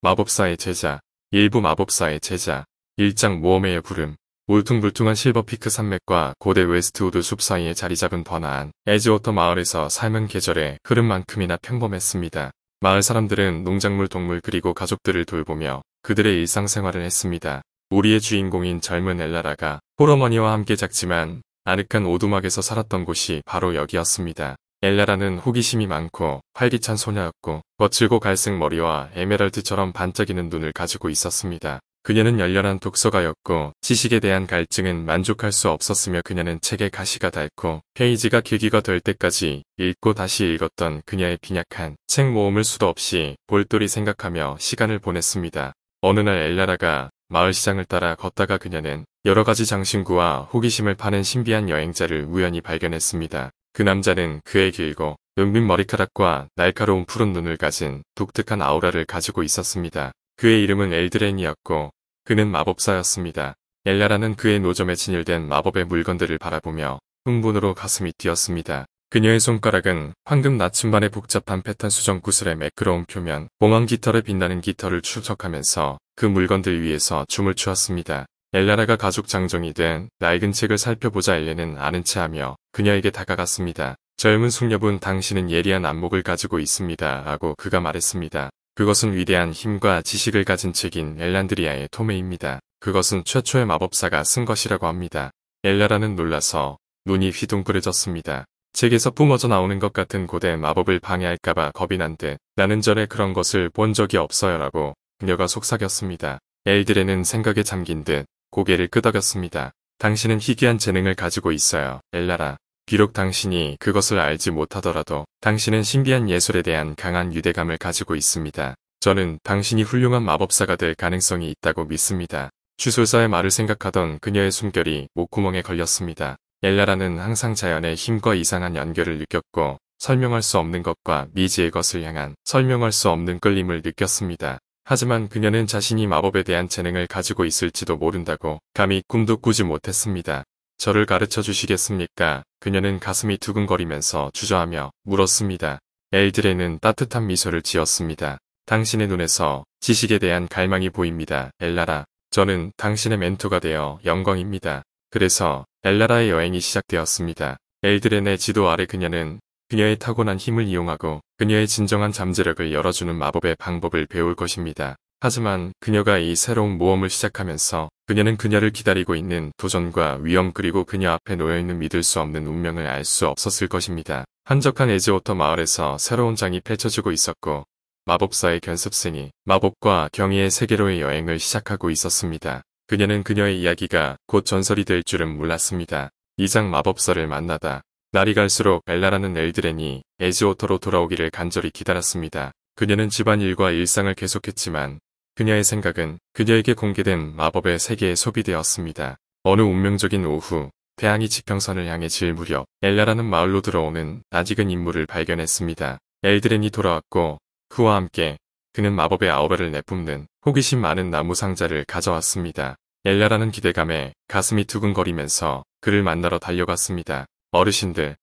마법사의 제자, 일부 마법사의 제자, 일장 모험의 구름, 울퉁불퉁한 실버피크 산맥과 고대 웨스트우드 숲 사이에 자리 잡은 번화한 에즈워터 마을에서 삶은 계절의 흐름만큼이나 평범했습니다. 마을 사람들은 농작물 동물 그리고 가족들을 돌보며 그들의 일상생활을 했습니다. 우리의 주인공인 젊은 엘라라가 호러머니와 함께 작지만 아늑한 오두막에서 살았던 곳이 바로 여기였습니다. 엘라라는 호기심이 많고 활기찬 소녀였고 거칠고 갈색 머리와 에메랄드처럼 반짝이는 눈을 가지고 있었습니다. 그녀는 열렬한 독서가였고 지식에 대한 갈증은 만족할 수 없었으며 그녀는 책의 가시가 닳고 페이지가 길기가 될 때까지 읽고 다시 읽었던 그녀의 빈약한 책 모음을 수도 없이 볼돌이 생각하며 시간을 보냈습니다. 어느 날 엘라라가 마을시장을 따라 걷다가 그녀는 여러가지 장신구와 호기심을 파는 신비한 여행자를 우연히 발견했습니다. 그 남자는 그의 길고 은빛 머리카락과 날카로운 푸른 눈을 가진 독특한 아우라를 가지고 있었습니다. 그의 이름은 엘드렌이었고 그는 마법사였습니다. 엘라라는 그의 노점에 진열된 마법의 물건들을 바라보며 흥분으로 가슴이 뛰었습니다. 그녀의 손가락은 황금 나침반의 복잡한 패턴 수정 구슬의 매끄러운 표면, 몽환 깃털의 빛나는 깃털을 추적하면서 그 물건들 위에서 춤을 추었습니다. 엘라라가 가죽 장정이 된 낡은 책을 살펴보자 엘레는 아는 체 하며 그녀에게 다가갔습니다. 젊은 숙녀분 당신은 예리한 안목을 가지고 있습니다. 라고 그가 말했습니다. 그것은 위대한 힘과 지식을 가진 책인 엘란드리아의 토메입니다. 그것은 최초의 마법사가 쓴 것이라고 합니다. 엘라라는 놀라서 눈이 휘둥그레졌습니다. 책에서 뿜어져 나오는 것 같은 고된 마법을 방해할까봐 겁이 난 듯 나는 전에 그런 것을 본 적이 없어요라고 그녀가 속삭였습니다. 엘드레는 생각에 잠긴 듯 고개를 끄덕였습니다. 당신은 희귀한 재능을 가지고 있어요. 엘라라. 비록 당신이 그것을 알지 못하더라도 당신은 신비한 예술에 대한 강한 유대감을 가지고 있습니다. 저는 당신이 훌륭한 마법사가 될 가능성이 있다고 믿습니다. 주술사의 말을 생각하던 그녀의 숨결이 목구멍에 걸렸습니다. 엘라라는 항상 자연의 힘과 이상한 연결을 느꼈고 설명할 수 없는 것과 미지의 것을 향한 설명할 수 없는 끌림을 느꼈습니다. 하지만 그녀는 자신이 마법에 대한 재능을 가지고 있을지도 모른다고 감히 꿈도 꾸지 못했습니다. 저를 가르쳐 주시겠습니까? 그녀는 가슴이 두근거리면서 주저하며 물었습니다. 엘드레는 따뜻한 미소를 지었습니다. 당신의 눈에서 지식에 대한 갈망이 보입니다. 엘라라. 저는 당신의 멘토가 되어 영광입니다. 그래서 엘라라의 여행이 시작되었습니다. 엘드렌의 지도 아래 그녀는 그녀의 타고난 힘을 이용하고 그녀의 진정한 잠재력을 열어주는 마법의 방법을 배울 것입니다. 하지만 그녀가 이 새로운 모험을 시작하면서 그녀는 그녀를 기다리고 있는 도전과 위험 그리고 그녀 앞에 놓여있는 믿을 수 없는 운명을 알 수 없었을 것입니다. 한적한 에즈오터 마을에서 새로운 장이 펼쳐지고 있었고 마법사의 견습생이 마법과 경의의 세계로의 여행을 시작하고 있었습니다. 그녀는 그녀의 이야기가 곧 전설이 될 줄은 몰랐습니다. 이장 마법사를 만나다 날이 갈수록 엘라라는 엘드렌이 에지오터로 돌아오기를 간절히 기다렸습니다. 그녀는 집안일과 일상을 계속했지만 그녀의 생각은 그녀에게 공개된 마법의 세계에 소비되었습니다. 어느 운명적인 오후 태양이 지평선을 향해 질 무렵 엘라라는 마을로 들어오는 낯익은 인물을 발견했습니다. 엘드렌이 돌아왔고 그와 함께 그는 마법의 아우라를 내뿜는 호기심 많은 나무 상자를 가져왔습니다. 엘라라는 기대감에 가슴이 두근거리면서 그를 만나러 달려갔습니다. 어르신들,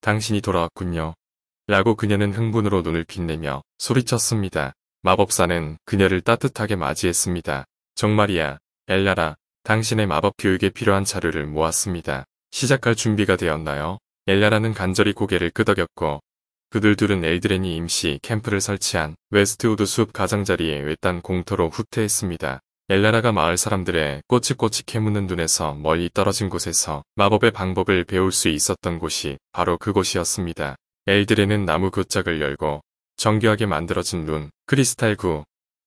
당신이 돌아왔군요. 라고 그녀는 흥분으로 눈을 빛내며 소리쳤습니다. 마법사는 그녀를 따뜻하게 맞이했습니다. 정말이야, 엘라라, 당신의 마법 교육에 필요한 자료를 모았습니다. 시작할 준비가 되었나요? 엘라라는 간절히 고개를 끄덕였고 그들 둘은 엘드렌이 임시 캠프를 설치한 웨스트우드 숲 가장자리에 외딴 공터로 후퇴했습니다. 엘라라가 마을 사람들의 꼬치꼬치 캐묻는 눈에서 멀리 떨어진 곳에서 마법의 방법을 배울 수 있었던 곳이 바로 그곳이었습니다. 엘드레는 나무 굿짝을 열고 정교하게 만들어진 룬, 크리스탈 구,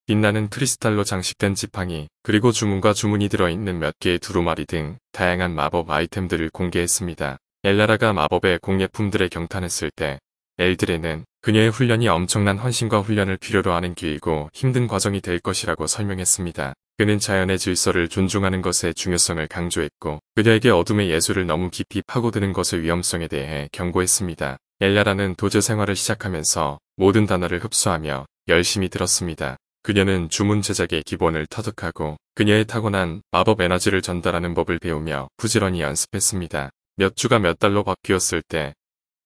빛나는 크리스탈로 장식된 지팡이, 그리고 주문과 주문이 들어있는 몇 개의 두루마리 등 다양한 마법 아이템들을 공개했습니다. 엘라라가 마법의 공예품들에 경탄했을 때 엘드레는 그녀의 훈련이 엄청난 헌신과 훈련을 필요로 하는 길이고 힘든 과정이 될 것이라고 설명했습니다. 그는 자연의 질서를 존중하는 것의 중요성을 강조했고 그녀에게 어둠의 예술을 너무 깊이 파고드는 것의 위험성에 대해 경고했습니다. 엘라라는 도제 생활을 시작하면서 모든 단어를 흡수하며 열심히 들었습니다. 그녀는 주문 제작의 기본을 터득하고 그녀의 타고난 마법 에너지를 전달하는 법을 배우며 부지런히 연습했습니다. 몇 주가 몇 달로 바뀌었을 때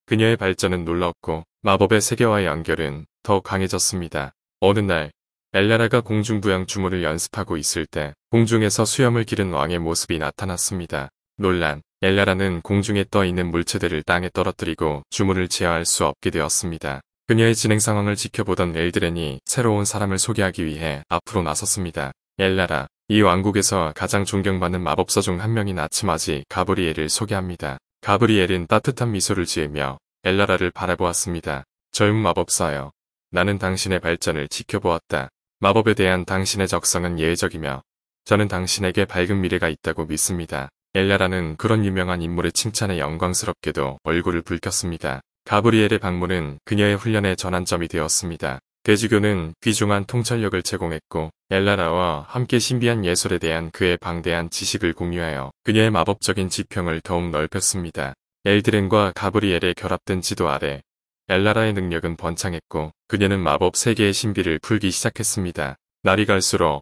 그녀의 발전은 놀랍고 마법의 세계와의 연결은 더 강해졌습니다. 어느 날 엘레라가 공중부양 주문을 연습하고 있을 때 공중에서 수염을 기른 왕의 모습이 나타났습니다. 논란 엘레라는 공중에 떠있는 물체들을 땅에 떨어뜨리고 주문을 제어할 수 없게 되었습니다. 그녀의 진행 상황을 지켜보던 엘드렌이 새로운 사람을 소개하기 위해 앞으로 나섰습니다. 엘라라, 이 왕국에서 가장 존경받는 마법사 중 한 명인 아침아지 가브리엘을 소개합니다. 가브리엘은 따뜻한 미소를 지으며 엘라라를 바라보았습니다. 젊은 마법사여, 나는 당신의 발전을 지켜보았다. 마법에 대한 당신의 적성은 예외적이며 저는 당신에게 밝은 미래가 있다고 믿습니다. 엘라라는 그런 유명한 인물의 칭찬에 영광스럽게도 얼굴을 붉혔습니다. 가브리엘의 방문은 그녀의 훈련의 전환점이 되었습니다. 대주교는 귀중한 통찰력을 제공했고 엘라라와 함께 신비한 예술에 대한 그의 방대한 지식을 공유하여 그녀의 마법적인 지평을 더욱 넓혔습니다. 엘드렌과 가브리엘의 결합된 지도 아래 엘라라의 능력은 번창했고 그녀는 마법 세계의 신비를 풀기 시작했습니다. 날이 갈수록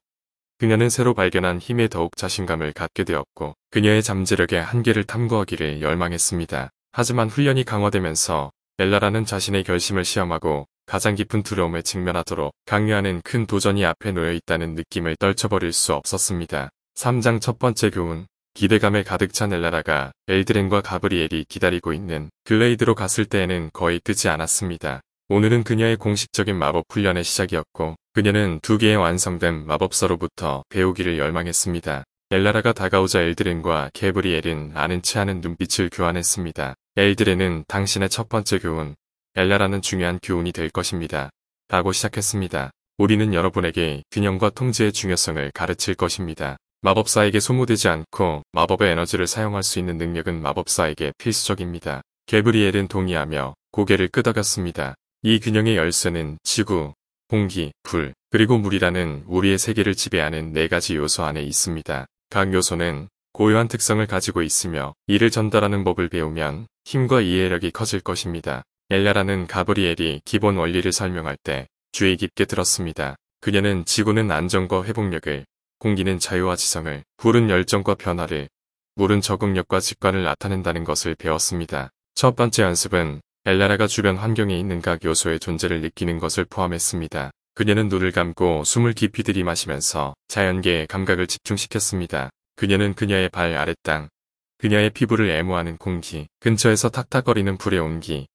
그녀는 새로 발견한 힘에 더욱 자신감을 갖게 되었고 그녀의 잠재력의 한계를 탐구하기를 열망했습니다. 하지만 훈련이 강화되면서 엘라라는 자신의 결심을 시험하고 가장 깊은 두려움에 직면하도록 강요하는 큰 도전이 앞에 놓여 있다는 느낌을 떨쳐버릴 수 없었습니다. 3장 첫 번째 교훈 기대감에 가득 찬 엘라라가 엘드렌과 가브리엘이 기다리고 있는 글레이드로 그 갔을 때에는 거의 뜨지 않았습니다. 오늘은 그녀의 공식적인 마법 훈련의 시작이었고 그녀는 두 개의 완성된 마법서로부터 배우기를 열망했습니다. 엘라라가 다가오자 엘드렌과 개브리엘은 아는 체 하는 눈빛을 교환했습니다. 엘드렌은 당신의 첫 번째 교훈, 엘라라는 중요한 교훈이 될 것입니다. 라고 시작했습니다. 우리는 여러분에게 균형과 통제의 중요성을 가르칠 것입니다. 마법사에게 소모되지 않고 마법의 에너지를 사용할 수 있는 능력은 마법사에게 필수적입니다. 개브리엘은 동의하며 고개를 끄덕였습니다. 이 균형의 열쇠는 지구, 공기, 불, 그리고 물이라는 우리의 세계를 지배하는 네 가지 요소 안에 있습니다. 각 요소는 고유한 특성을 가지고 있으며 이를 전달하는 법을 배우면 힘과 이해력이 커질 것입니다. 엘라라는 가브리엘이 기본 원리를 설명할 때 주의 깊게 들었습니다. 그녀는 지구는 안정과 회복력을 공기는 자유와 지성을, 불은 열정과 변화를, 물은 적응력과 직관을 나타낸다는 것을 배웠습니다. 첫 번째 연습은 엘라라가 주변 환경에 있는 각 요소의 존재를 느끼는 것을 포함했습니다. 그녀는 눈을 감고 숨을 깊이 들이마시면서 자연계의 감각을 집중시켰습니다. 그녀는 그녀의 발아래땅 그녀의 피부를 애무하는 공기, 근처에서 탁탁거리는 불의 온기,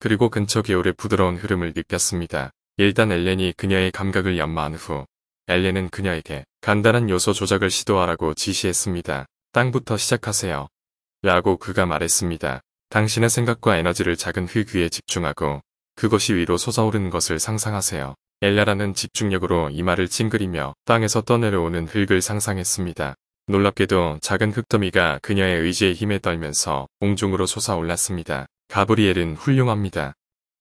그리고 근처 개울의 부드러운 흐름을 느꼈습니다. 일단 엘렌이 그녀의 감각을 연마한 후 엘리는 그녀에게 간단한 요소 조작을 시도하라고 지시했습니다. 땅부터 시작하세요. 라고 그가 말했습니다. 당신의 생각과 에너지를 작은 흙 위에 집중하고 그것이 위로 솟아오르는 것을 상상하세요. 엘라라는 집중력으로 이마를 찡그리며 땅에서 떠내려오는 흙을 상상했습니다. 놀랍게도 작은 흙더미가 그녀의 의지의 힘에 떨면서 공중으로 솟아올랐습니다. 가브리엘은 훌륭합니다.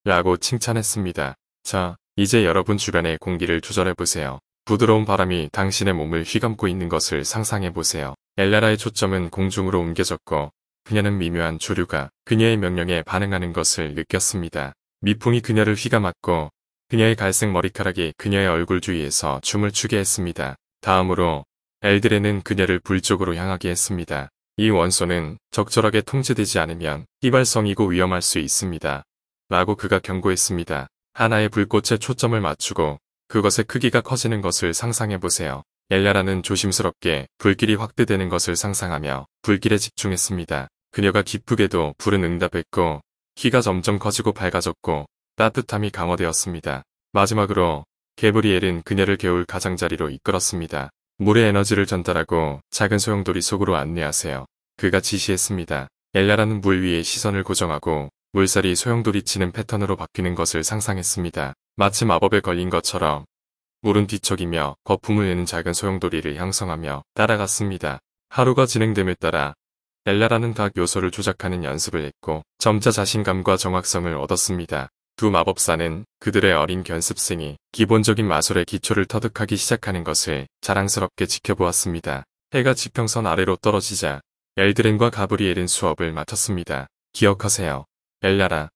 라고 칭찬했습니다. 자, 이제 여러분 주변의 공기를 조절해보세요. 부드러운 바람이 당신의 몸을 휘감고 있는 것을 상상해보세요. 엘라라의 초점은 공중으로 옮겨졌고 그녀는 미묘한 조류가 그녀의 명령에 반응하는 것을 느꼈습니다. 미풍이 그녀를 휘감았고 그녀의 갈색 머리카락이 그녀의 얼굴 주위에서 춤을 추게 했습니다. 다음으로 엘드레는 그녀를 불 쪽으로 향하게 했습니다. 이 원소는 적절하게 통제되지 않으면 휘발성이고 위험할 수 있습니다. 라고 그가 경고했습니다. 하나의 불꽃에 초점을 맞추고 그것의 크기가 커지는 것을 상상해보세요. 엘라라는 조심스럽게 불길이 확대되는 것을 상상하며 불길에 집중했습니다. 그녀가 기쁘게도 불은 응답했고 키가 점점 커지고 밝아졌고 따뜻함이 강화되었습니다. 마지막으로 게브리엘은 그녀를 겨울 가장자리로 이끌었습니다. 물의 에너지를 전달하고 작은 소용돌이 속으로 안내하세요. 그가 지시했습니다. 엘라라는 물 위에 시선을 고정하고 물살이 소용돌이치는 패턴으로 바뀌는 것을 상상했습니다. 마치 마법에 걸린 것처럼 물은 뒤척이며 거품을 내는 작은 소용돌이를 형성하며 따라갔습니다. 하루가 진행됨에 따라 엘라라는 각 요소를 조작하는 연습을 했고 점차 자신감과 정확성을 얻었습니다. 두 마법사는 그들의 어린 견습생이 기본적인 마술의 기초를 터득하기 시작하는 것을 자랑스럽게 지켜보았습니다. 해가 지평선 아래로 떨어지자 엘드렌과 가브리엘은 수업을 마쳤습니다. 기억하세요. 엘라라.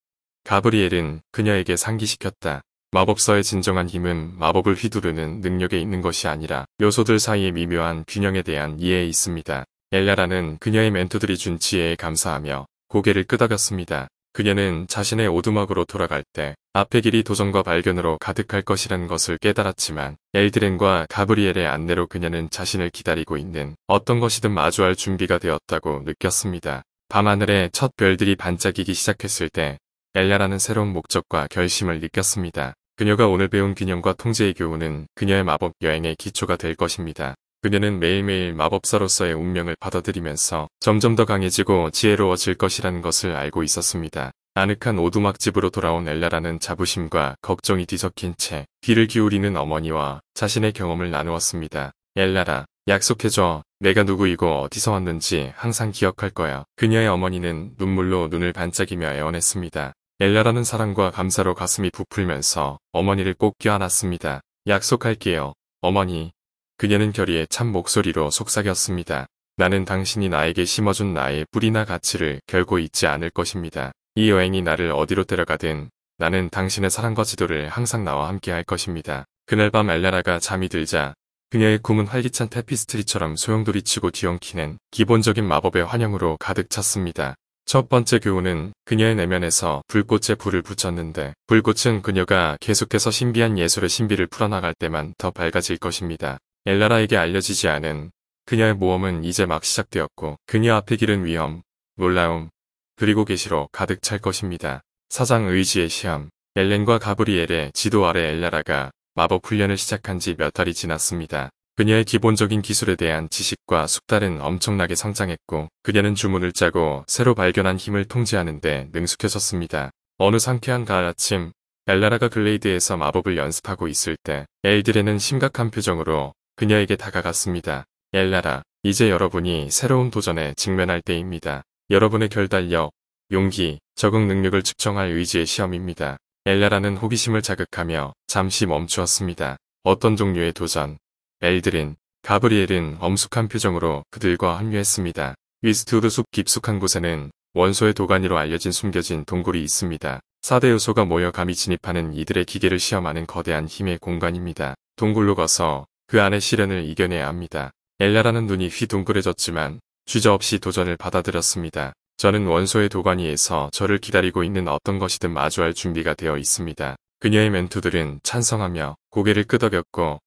가브리엘은 그녀에게 상기시켰다. 마법서의 진정한 힘은 마법을 휘두르는 능력에 있는 것이 아니라 요소들 사이의 미묘한 균형에 대한 이해에 있습니다. 엘라라는 그녀의 멘토들이 준 지혜에 감사하며 고개를 끄덕였습니다. 그녀는 자신의 오두막으로 돌아갈 때 앞의 길이 도전과 발견으로 가득할 것이라는 것을 깨달았지만 엘드렌과 가브리엘의 안내로 그녀는 자신을 기다리고 있는 어떤 것이든 마주할 준비가 되었다고 느꼈습니다. 밤하늘에 첫 별들이 반짝이기 시작했을 때 엘라라는 새로운 목적과 결심을 느꼈습니다. 그녀가 오늘 배운 균형과 통제의 교훈은 그녀의 마법 여행의 기초가 될 것입니다. 그녀는 매일매일 마법사로서의 운명을 받아들이면서 점점 더 강해지고 지혜로워질 것이라는 것을 알고 있었습니다. 아늑한 오두막집으로 돌아온 엘라라는 자부심과 걱정이 뒤섞인 채 귀를 기울이는 어머니와 자신의 경험을 나누었습니다. 엘라라, 약속해줘. 내가 누구이고 어디서 왔는지 항상 기억할 거야. 그녀의 어머니는 눈물로 눈을 반짝이며 애원했습니다. 엘라라는 사랑과 감사로 가슴이 부풀면서 어머니를 꼭 껴안았습니다. 약속할게요. 어머니. 그녀는 결의에 찬 목소리로 속삭였습니다. 나는 당신이 나에게 심어준 나의 뿌리나 가치를 결코 잊지 않을 것입니다. 이 여행이 나를 어디로 데려가든 나는 당신의 사랑과 지도를 항상 나와 함께 할 것입니다. 그날 밤 엘라라가 잠이 들자 그녀의 꿈은 활기찬 테피스트리처럼 소용돌이치고 뒤엉키는 기본적인 마법의 환영으로 가득 찼습니다. 첫 번째 교훈은 그녀의 내면에서 불꽃에 불을 붙였는데 불꽃은 그녀가 계속해서 신비한 예술의 신비를 풀어나갈 때만 더 밝아질 것입니다. 엘라라에게 알려지지 않은 그녀의 모험은 이제 막 시작되었고 그녀 앞에 길은 위험, 놀라움, 그리고 계시로 가득 찰 것입니다. 사장 의지의 시험 엘렌과 가브리엘의 지도 아래 엘라라가 마법 훈련을 시작한 지 몇 달이 지났습니다. 그녀의 기본적인 기술에 대한 지식과 숙달은 엄청나게 성장했고 그녀는 주문을 짜고 새로 발견한 힘을 통제하는데 능숙해졌습니다. 어느 상쾌한 가을 아침 엘라라가 글레이드에서 마법을 연습하고 있을 때 에이드레는 심각한 표정으로 그녀에게 다가갔습니다. 엘라라, 이제 여러분이 새로운 도전에 직면할 때입니다. 여러분의 결단력, 용기, 적응 능력을 측정할 의지의 시험입니다. 엘라라는 호기심을 자극하며 잠시 멈추었습니다. 어떤 종류의 도전? 엘드린, 가브리엘은 엄숙한 표정으로 그들과 합류했습니다. 위스트우드 숲 깊숙한 곳에는 원소의 도가니로 알려진 숨겨진 동굴이 있습니다. 4대 요소가 모여 감히 진입하는 이들의 기계를 시험하는 거대한 힘의 공간입니다. 동굴로 가서 그 안의 시련을 이겨내야 합니다. 엘라라는 눈이 휘둥그레졌지만 주저없이 도전을 받아들였습니다. 저는 원소의 도가니에서 저를 기다리고 있는 어떤 것이든 마주할 준비가 되어 있습니다. 그녀의 멘토들은 찬성하며 고개를 끄덕였고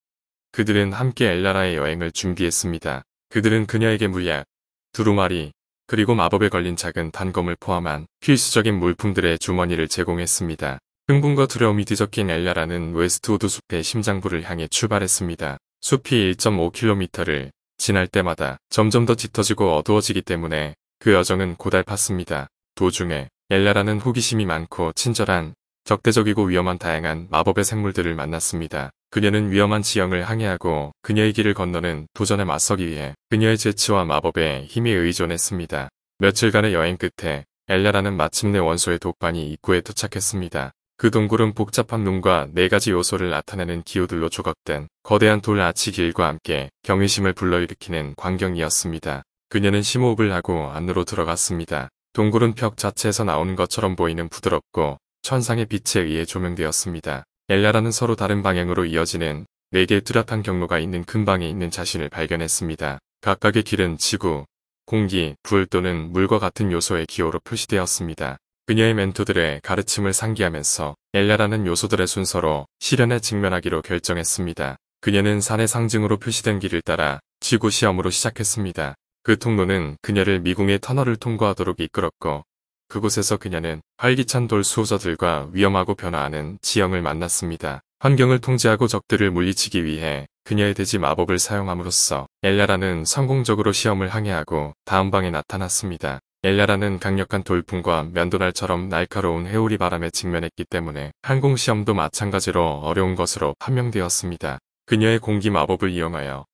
그들은 함께 엘라라의 여행을 준비했습니다. 그들은 그녀에게 물약, 두루마리, 그리고 마법에 걸린 작은 단검을 포함한 필수적인 물품들의 주머니를 제공했습니다. 흥분과 두려움이 뒤섞인 엘라라는 웨스트우드 숲의 심장부를 향해 출발했습니다. 숲이 1.5km를 지날 때마다 점점 더 짙어지고 어두워지기 때문에 그 여정은 고달팠습니다. 도중에 엘라라는 호기심이 많고 친절한 적대적이고 위험한 다양한 마법의 생물들을 만났습니다. 그녀는 위험한 지형을 항해하고 그녀의 길을 건너는 도전에 맞서기 위해 그녀의 재치와 마법의 힘에 의존했습니다. 며칠간의 여행 끝에 엘라라는 마침내 원소의 독반이 입구에 도착했습니다. 그 동굴은 복잡한 눈과 네 가지 요소를 나타내는 기호들로 조각된 거대한 돌 아치 길과 함께 경외심을 불러일으키는 광경이었습니다. 그녀는 심호흡을 하고 안으로 들어갔습니다. 동굴은 벽 자체에서 나오는 것처럼 보이는 부드럽고 천상의 빛에 의해 조명되었습니다. 엘라라는 서로 다른 방향으로 이어지는 4개의 뚜렷한 경로가 있는 근방에 있는 자신을 발견했습니다. 각각의 길은 지구, 공기, 불 또는 물과 같은 요소의 기호로 표시되었습니다. 그녀의 멘토들의 가르침을 상기하면서 엘라라는 요소들의 순서로 시련에 직면하기로 결정했습니다. 그녀는 산의 상징으로 표시된 길을 따라 지구 시험으로 시작했습니다. 그 통로는 그녀를 미궁의 터널을 통과하도록 이끌었고 그곳에서 그녀는 활기찬 돌수호자들과 위험하고 변화하는 지형을 만났습니다. 환경을 통제하고 적들을 물리치기 위해 그녀의 돼지 마법을 사용함으로써 엘라라는 성공적으로 시험을 항해하고 다음 방에 나타났습니다. 엘라라는 강력한 돌풍과 면도날처럼 날카로운 회오리 바람에 직면했기 때문에 항공시험도 마찬가지로 어려운 것으로 판명되었습니다. 그녀의 공기 마법을 이용하여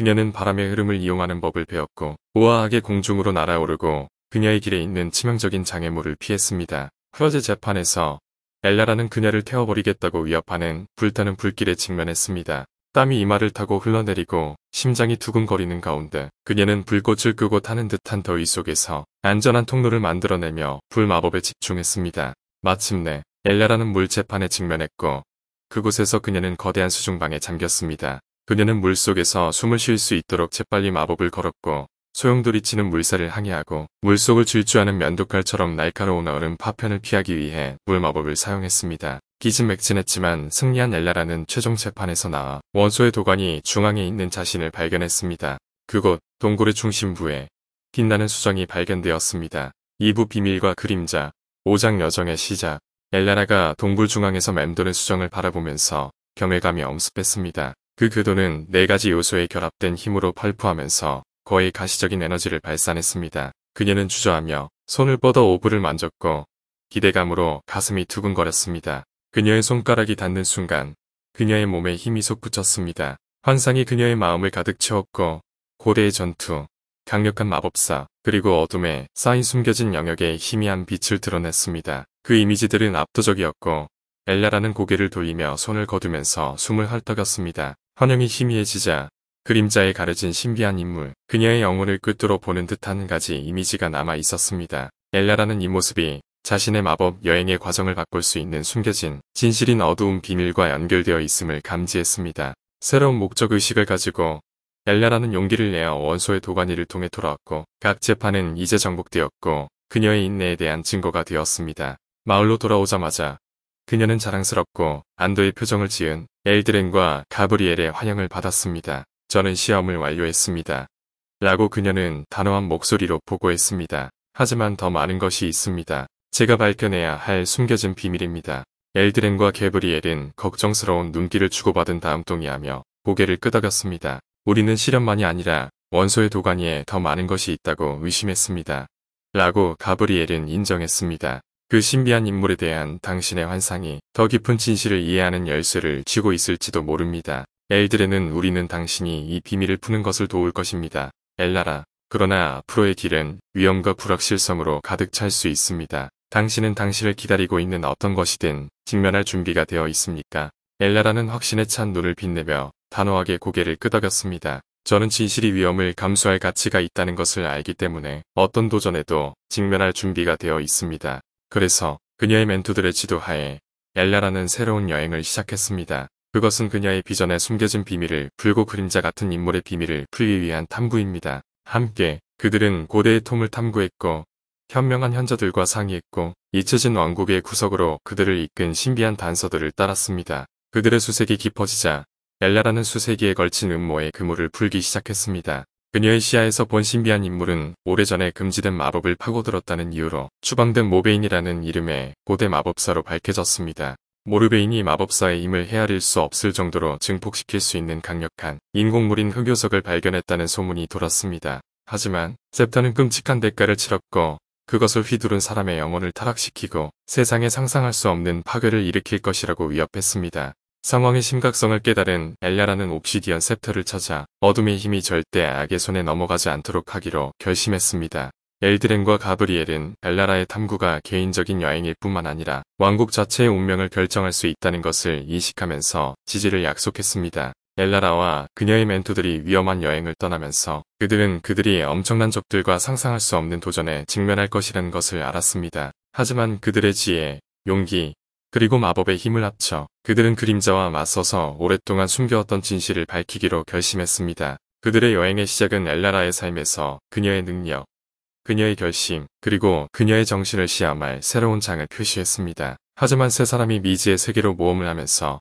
그녀는 바람의 흐름을 이용하는 법을 배웠고 우아하게 공중으로 날아오르고 그녀의 길에 있는 치명적인 장애물을 피했습니다. 프러제 재판에서 엘라라는 그녀를 태워버리겠다고 위협하는 불타는 불길에 직면했습니다. 땀이 이마를 타고 흘러내리고 심장이 두근거리는 가운데 그녀는 불꽃을 끄고 타는 듯한 더위 속에서 안전한 통로를 만들어내며 불마법에 집중했습니다. 마침내 엘라라는 물재판에 직면했고 그곳에서 그녀는 거대한 수중방에 잠겼습니다. 그녀는 물속에서 숨을 쉴 수 있도록 재빨리 마법을 걸었고 소용돌이치는 물살을 항해하고 물속을 질주하는 면도칼처럼 날카로운 얼음 파편을 피하기 위해 물마법을 사용했습니다. 기진맥진했지만 승리한 엘라라는 최종 재판에서 나와 원소의 도관이 중앙에 있는 자신을 발견했습니다. 그곳 동굴의 중심부에 빛나는 수정이 발견되었습니다. 2부 비밀과 그림자 5장 여정의 시작 엘라라가 동굴 중앙에서 맴도는 수정을 바라보면서 경외감이 엄습했습니다. 그 궤도는 네 가지 요소의 결합된 힘으로 팔포하면서 거의 가시적인 에너지를 발산했습니다. 그녀는 주저하며 손을 뻗어 오브를 만졌고 기대감으로 가슴이 두근거렸습니다. 그녀의 손가락이 닿는 순간 그녀의 몸에 힘이 솟구쳤습니다. 환상이 그녀의 마음을 가득 채웠고 고대의 전투, 강력한 마법사, 그리고 어둠에 쌓인 숨겨진 영역의 희미한 빛을 드러냈습니다. 그 이미지들은 압도적이었고 엘라라는 고개를 돌리며 손을 거두면서 숨을 핥아갔습니다 선영이 희미해지자 그림자에 가려진 신비한 인물, 그녀의 영혼을 끝으로 보는 듯한 가지 이미지가 남아 있었습니다. 엘라라는 이 모습이 자신의 마법 여행의 과정을 바꿀 수 있는 숨겨진 진실인 어두운 비밀과 연결되어 있음을 감지했습니다. 새로운 목적 의식을 가지고 엘라라는 용기를 내어 원소의 도가니를 통해 돌아왔고 각 재판은 이제 정복되었고 그녀의 인내에 대한 증거가 되었습니다. 마을로 돌아오자마자 그녀는 자랑스럽고 안도의 표정을 지은 엘드렌과 가브리엘의 환영을 받았습니다. 저는 시험을 완료했습니다. 라고 그녀는 단호한 목소리로 보고했습니다. 하지만 더 많은 것이 있습니다. 제가 밝혀내야 할 숨겨진 비밀입니다. 엘드렌과 개브리엘은 걱정스러운 눈길을 주고받은 다음 동의하며 고개를 끄덕였습니다. 우리는 실험만이 아니라 원소의 도가니에 더 많은 것이 있다고 의심했습니다. 라고 가브리엘은 인정했습니다. 그 신비한 인물에 대한 당신의 환상이 더 깊은 진실을 이해하는 열쇠를 쥐고 있을지도 모릅니다. 엘드레는 우리는 당신이 이 비밀을 푸는 것을 도울 것입니다. 엘라라. 그러나 앞으로의 길은 위험과 불확실성으로 가득 찰 수 있습니다. 당신은 당신을 기다리고 있는 어떤 것이든 직면할 준비가 되어 있습니까? 엘라라는 확신에 찬 눈을 빛내며 단호하게 고개를 끄덕였습니다. 저는 진실이 위험을 감수할 가치가 있다는 것을 알기 때문에 어떤 도전에도 직면할 준비가 되어 있습니다. 그래서 그녀의 멘토들의 지도하에 엘라라는 새로운 여행을 시작했습니다. 그것은 그녀의 비전에 숨겨진 비밀을 불고 그림자 같은 인물의 비밀을 풀기 위한 탐구입니다. 함께 그들은 고대의 통을 탐구했고 현명한 현자들과 상의했고 잊혀진 왕국의 구석으로 그들을 이끈 신비한 단서들을 따랐습니다. 그들의 수색이 깊어지자 엘라라는 수세기에 걸친 음모의 그물을 풀기 시작했습니다. 그녀의 시야에서 본 신비한 인물은 오래전에 금지된 마법을 파고들었다는 이유로 추방된 모베인이라는 이름의 고대 마법사로 밝혀졌습니다. 모르베인이 마법사의 힘을 헤아릴 수 없을 정도로 증폭시킬 수 있는 강력한 인공물인 흑요석을 발견했다는 소문이 돌았습니다. 하지만 셉터는 끔찍한 대가를 치렀고 그것을 휘두른 사람의 영혼을 타락시키고 세상에 상상할 수 없는 파괴를 일으킬 것이라고 위협했습니다. 상황의 심각성을 깨달은 엘라라는 옵시디언 셉터를 찾아 어둠의 힘이 절대 악의 손에 넘어가지 않도록 하기로 결심했습니다. 엘드렌과 가브리엘은 엘라라의 탐구가 개인적인 여행일 뿐만 아니라 왕국 자체의 운명을 결정할 수 있다는 것을 인식하면서 지지를 약속했습니다. 엘라라와 그녀의 멘토들이 위험한 여행을 떠나면서 그들은 그들이 엄청난 적들과 상상할 수 없는 도전에 직면할 것이라는 것을 알았습니다. 하지만 그들의 지혜, 용기, 그리고 마법의 힘을 합쳐 그들은 그림자와 맞서서 오랫동안 숨겨왔던 진실을 밝히기로 결심했습니다. 그들의 여행의 시작은 엘라라의 삶에서 그녀의 능력, 그녀의 결심, 그리고 그녀의 정신을 시험할 새로운 장을 표시했습니다. 하지만 세 사람이 미지의 세계로 모험을 하면서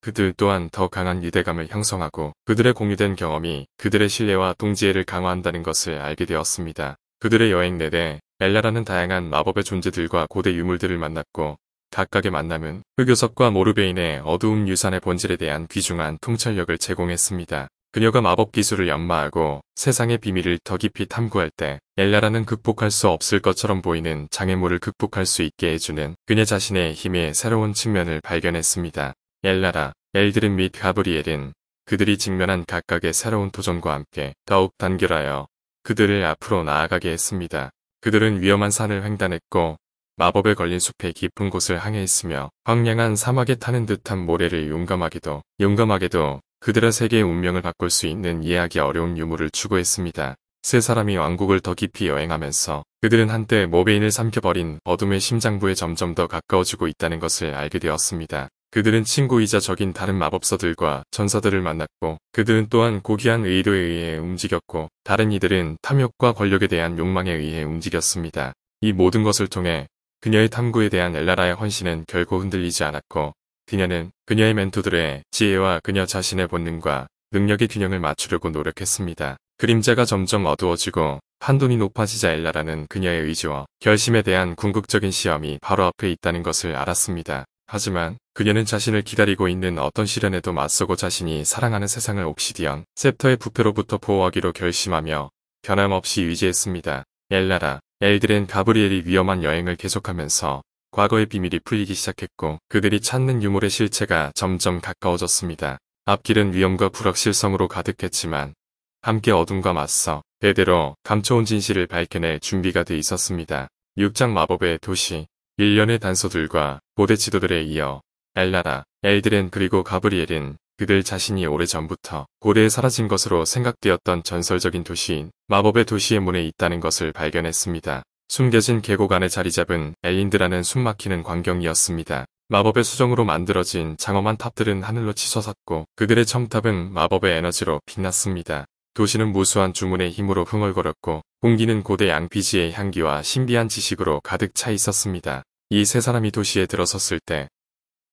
그들 또한 더 강한 유대감을 형성하고 그들의 공유된 경험이 그들의 신뢰와 동지애를 강화한다는 것을 알게 되었습니다. 그들의 여행 내내 엘라라는 다양한 마법의 존재들과 고대 유물들을 만났고 각각의 만남은 흑요석과 모르베인의 어두운 유산의 본질에 대한 귀중한 통찰력을 제공했습니다. 그녀가 마법 기술을 연마하고 세상의 비밀을 더 깊이 탐구할 때 엘라라는 극복할 수 없을 것처럼 보이는 장애물을 극복할 수 있게 해주는 그녀 자신의 힘의 새로운 측면을 발견했습니다. 엘라라, 엘드린 및 가브리엘은 그들이 직면한 각각의 새로운 도전과 함께 더욱 단결하여 그들을 앞으로 나아가게 했습니다. 그들은 위험한 산을 횡단했고 마법에 걸린 숲의 깊은 곳을 항해했으며 황량한 사막에 타는 듯한 모래를 용감하게도 용감하게도 그들의 세계의 운명을 바꿀 수 있는 이해하기 어려운 유물을 추구했습니다. 세 사람이 왕국을 더 깊이 여행하면서 그들은 한때 모베인을 삼켜버린 어둠의 심장부에 점점 더 가까워지고 있다는 것을 알게 되었습니다. 그들은 친구이자 적인 다른 마법사들과 전사들을 만났고 그들은 또한 고귀한 의도에 의해 움직였고 다른 이들은 탐욕과 권력에 대한 욕망에 의해 움직였습니다. 이 모든 것을 통해 그녀의 탐구에 대한 엘라라의 헌신은 결코 흔들리지 않았고 그녀는 그녀의 멘토들의 지혜와 그녀 자신의 본능과 능력의 균형을 맞추려고 노력했습니다. 그림자가 점점 어두워지고 한돈이 높아지자 엘라라는 그녀의 의지와 결심에 대한 궁극적인 시험이 바로 앞에 있다는 것을 알았습니다. 하지만 그녀는 자신을 기다리고 있는 어떤 시련에도 맞서고 자신이 사랑하는 세상을 옥시디언 셉터의 부패로부터 보호하기로 결심하며 변함없이 의지했습니다 엘라라 엘드렌 가브리엘이 위험한 여행을 계속하면서 과거의 비밀이 풀리기 시작했고 그들이 찾는 유물의 실체가 점점 가까워졌습니다. 앞길은 위험과 불확실성으로 가득했지만 함께 어둠과 맞서 대대로 감춰온 진실을 밝혀낼 준비가 돼 있었습니다. 6장 마법의 도시 1년의 단서들과 보대 지도들에 이어 엘라라, 엘드렌 그리고 가브리엘은 그들 자신이 오래전부터 고대에 사라진 것으로 생각되었던 전설적인 도시인 마법의 도시의 문에 있다는 것을 발견했습니다. 숨겨진 계곡 안에 자리 잡은 엘린드라는 숨막히는 광경이었습니다. 마법의 수정으로 만들어진 장엄한 탑들은 하늘로 치솟았고 그들의 첨탑은 마법의 에너지로 빛났습니다. 도시는 무수한 주문의 힘으로 흥얼거렸고 공기는 고대 양피지의 향기와 신비한 지식으로 가득 차 있었습니다. 이 세 사람이 도시에 들어섰을 때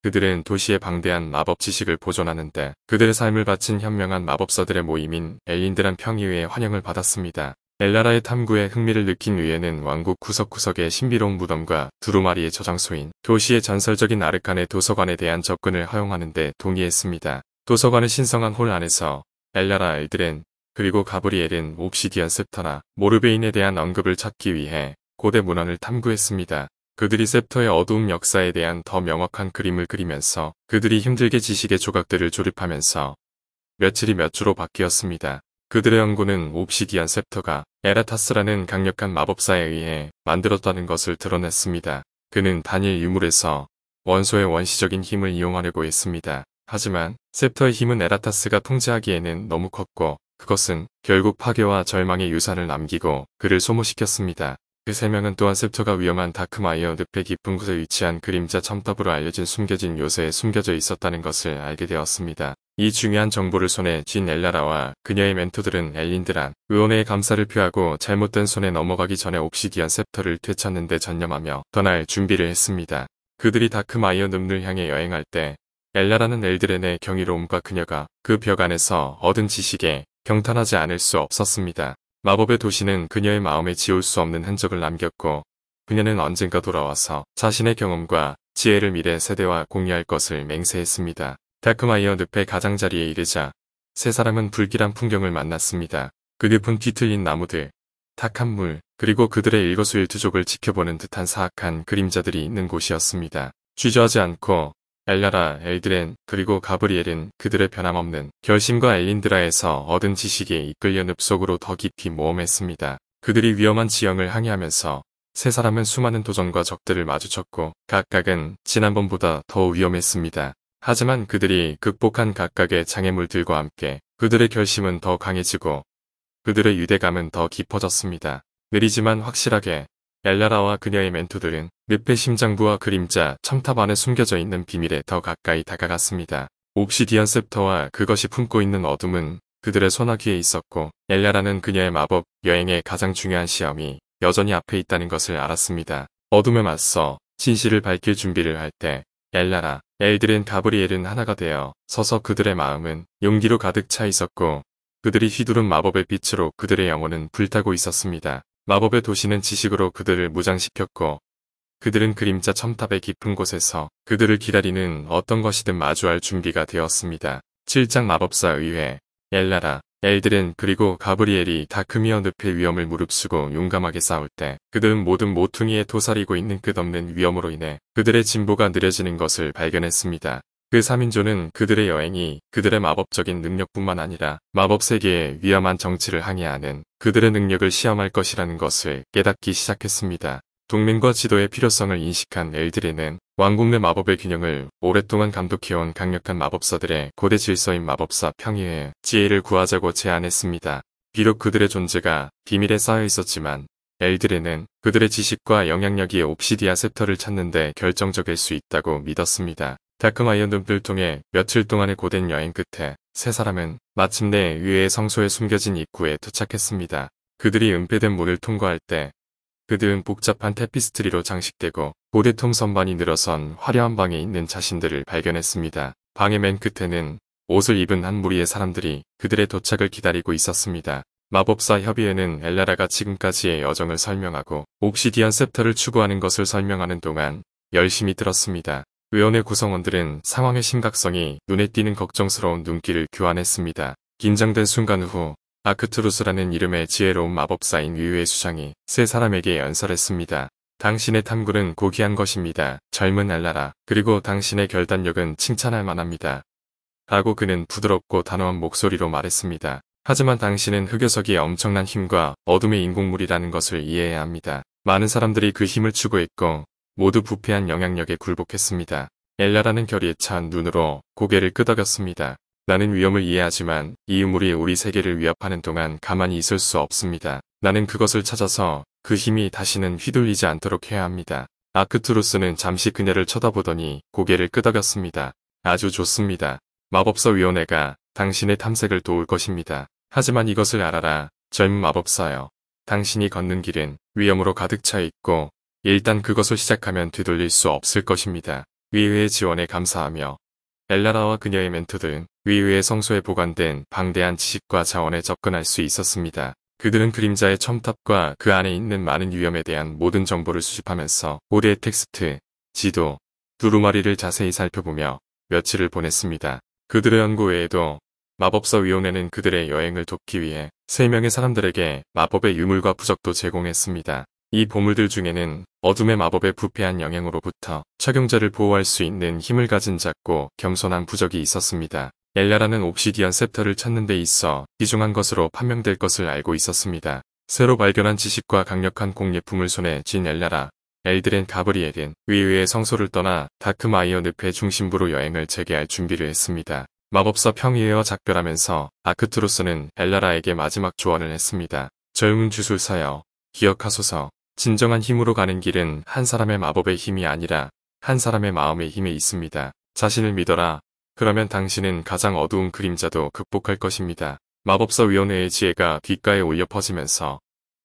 그들은 도시의 방대한 마법 지식을 보존하는데 그들의 삶을 바친 현명한 마법사들의 모임인 엘린드란 평의회의 환영을 받았습니다. 엘라라의 탐구에 흥미를 느낀 위에는 왕국 구석구석의 신비로운 무덤과 두루마리의 저장소인 도시의 전설적인 아르칸의 도서관에 대한 접근을 허용하는데 동의했습니다. 도서관의 신성한 홀 안에서 엘라라 엘드렌 그리고 가브리엘은 옵시디언 스터나 모르베인에 대한 언급을 찾기 위해 고대 문헌을 탐구했습니다. 그들이 셉터의 어두운 역사에 대한 더 명확한 그림을 그리면서 그들이 힘들게 지식의 조각들을 조립하면서 며칠이 몇 주로 바뀌었습니다. 그들의 연구는 옵시기안 셉터가 에라타스라는 강력한 마법사에 의해 만들었다는 것을 드러냈습니다. 그는 단일 유물에서 원소의 원시적인 힘을 이용하려고 했습니다. 하지만 셉터의 힘은 에라타스가 통제하기에는 너무 컸고 그것은 결국 파괴와 절망의 유산을 남기고 그를 소모시켰습니다. 그세 명은 또한 셉터가 위험한 다크마이어 늪의 깊은 곳에 위치한 그림자 첨탑으로 알려진 숨겨진 요새에 숨겨져 있었다는 것을 알게 되었습니다. 이 중요한 정보를 손에 쥔 엘라라와 그녀의 멘토들은 엘린드란 의원의 감사를 표하고 잘못된 손에 넘어가기 전에 옥시디언 셉터를 되찾는데 전념하며 떠날 준비를 했습니다. 그들이 다크마이어 늪을 향해 여행할 때 엘라라는 엘드렌의 경이로움과 그녀가 그 벽 안에서 얻은 지식에 경탄하지 않을 수 없었습니다. 마법의 도시는 그녀의 마음에 지울 수 없는 흔적을 남겼고 그녀는 언젠가 돌아와서 자신의 경험과 지혜를 미래 세대와 공유할 것을 맹세했습니다. 다크마이어 늪의 가장자리에 이르자 세 사람은 불길한 풍경을 만났습니다. 그 늪은 뒤틀린 나무들, 탁한 물, 그리고 그들의 일거수일투족을 지켜보는 듯한 사악한 그림자들이 있는 곳이었습니다. 주저하지 않고 엘라라, 엘드렌, 그리고 가브리엘은 그들의 변함없는 결심과 엘린드라에서 얻은 지식에 이끌려 늪속으로 더 깊이 모험했습니다. 그들이 위험한 지형을 항해하면서 세 사람은 수많은 도전과 적들을 마주쳤고 각각은 지난번보다 더 위험했습니다. 하지만 그들이 극복한 각각의 장애물들과 함께 그들의 결심은 더 강해지고 그들의 유대감은 더 깊어졌습니다. 느리지만 확실하게 엘라라와 그녀의 멘토들은 늪의 심장부와 그림자, 첨탑 안에 숨겨져 있는 비밀에 더 가까이 다가갔습니다. 옥시디언 셉터와 그것이 품고 있는 어둠은 그들의 소나귀에 있었고 엘라라는 그녀의 마법 여행의 가장 중요한 시험이 여전히 앞에 있다는 것을 알았습니다. 어둠에 맞서 진실을 밝힐 준비를 할 때 엘라라, 엘들은 가브리엘은 하나가 되어 서서 그들의 마음은 용기로 가득 차 있었고 그들이 휘두른 마법의 빛으로 그들의 영혼은 불타고 있었습니다. 마법의 도시는 지식으로 그들을 무장시켰고 그들은 그림자 첨탑의 깊은 곳에서 그들을 기다리는 어떤 것이든 마주할 준비가 되었습니다. 7장 마법사 의회 엘라라 엘들은 그리고 가브리엘이 다크미어 늪의 위험을 무릅쓰고 용감하게 싸울 때 그들은 모든 모퉁이에 도사리고 있는 끝없는 위험으로 인해 그들의 진보가 느려지는 것을 발견했습니다. 그 3인조는 그들의 여행이 그들의 마법적인 능력뿐만 아니라 마법세계의 위험한 정치를 항해하는 그들의 능력을 시험할 것이라는 것을 깨닫기 시작했습니다. 동맹과 지도의 필요성을 인식한 엘드리는 왕국 내 마법의 균형을 오랫동안 감독해온 강력한 마법사들의 고대 질서인 마법사 평의의 지혜를 구하자고 제안했습니다. 비록 그들의 존재가 비밀에 쌓여 있었지만 엘드레는 그들의 지식과 영향력이 옵시디아 셉터를 찾는데 결정적일 수 있다고 믿었습니다. 다크마이언 눈을 빛 통해 며칠 동안의 고된 여행 끝에 세 사람은 마침내 위의 성소에 숨겨진 입구에 도착했습니다. 그들이 은폐된 문을 통과할 때 그들은 복잡한 테피스트리로 장식되고 고대통 선반이 늘어선 화려한 방에 있는 자신들을 발견했습니다. 방의 맨 끝에는 옷을 입은 한 무리의 사람들이 그들의 도착을 기다리고 있었습니다. 마법사 협의회는 엘라라가 지금까지의 여정을 설명하고 옥시디안 셉터를 추구하는 것을 설명하는 동안 열심히 들었습니다. 의원의 구성원들은 상황의 심각성이 눈에 띄는 걱정스러운 눈길을 교환했습니다. 긴장된 순간 후 아크트루스라는 이름의 지혜로운 마법사인 위유의 수상이 세 사람에게 연설했습니다. 당신의 탐구는 고귀한 것입니다. 젊은 알라라. 그리고 당신의 결단력은 칭찬할 만합니다. 라고 그는 부드럽고 단호한 목소리로 말했습니다. 하지만 당신은 흑여석이 엄청난 힘과 어둠의 인공물이라는 것을 이해해야 합니다. 많은 사람들이 그 힘을 추구했고 모두 부패한 영향력에 굴복했습니다. 엘라라는 결의에 찬 눈으로 고개를 끄덕였습니다. 나는 위험을 이해하지만 이 유물이 우리 세계를 위협하는 동안 가만히 있을 수 없습니다. 나는 그것을 찾아서 그 힘이 다시는 휘둘리지 않도록 해야 합니다. 아크투루스는 잠시 그녀를 쳐다보더니 고개를 끄덕였습니다. 아주 좋습니다. 마법사위원회가 당신의 탐색을 도울 것입니다. 하지만 이것을 알아라. 젊은 마법사여 당신이 걷는 길은 위험으로 가득 차 있고 일단 그것을 시작하면 되돌릴 수 없을 것입니다. 의회의 지원에 감사하며 엘라나와 그녀의 멘토등 위의의 성소에 보관된 방대한 지식과 자원에 접근할 수 있었습니다. 그들은 그림자의 첨탑과 그 안에 있는 많은 위험에 대한 모든 정보를 수집하면서 오대의 텍스트, 지도, 두루마리를 자세히 살펴보며 며칠을 보냈습니다. 그들의 연구 외에도 마법사위원회는 그들의 여행을 돕기 위해 3명의 사람들에게 마법의 유물과 부적도 제공했습니다. 이 보물들 중에는 어둠의 마법의 부패한 영향으로부터 착용자를 보호할 수 있는 힘을 가진 작고 겸손한 부적이 있었습니다. 엘라라는 옵시디언 셉터를 찾는 데 있어 귀중한 것으로 판명될 것을 알고 있었습니다. 새로 발견한 지식과 강력한 공예품을 손에 쥔 엘라라, 엘드렌 가브리엘은 위의 성소를 떠나 다크마이어 늪의 중심부로 여행을 재개할 준비를 했습니다. 마법사 평이에어 작별하면서 아크트로스는 엘라라에게 마지막 조언을 했습니다. 젊은 주술사여, 기억하소서 진정한 힘으로 가는 길은 한 사람의 마법의 힘이 아니라 한 사람의 마음의 힘에 있습니다. 자신을 믿어라. 그러면 당신은 가장 어두운 그림자도 극복할 것입니다. 마법사위원회의 지혜가 귓가에 울려 퍼지면서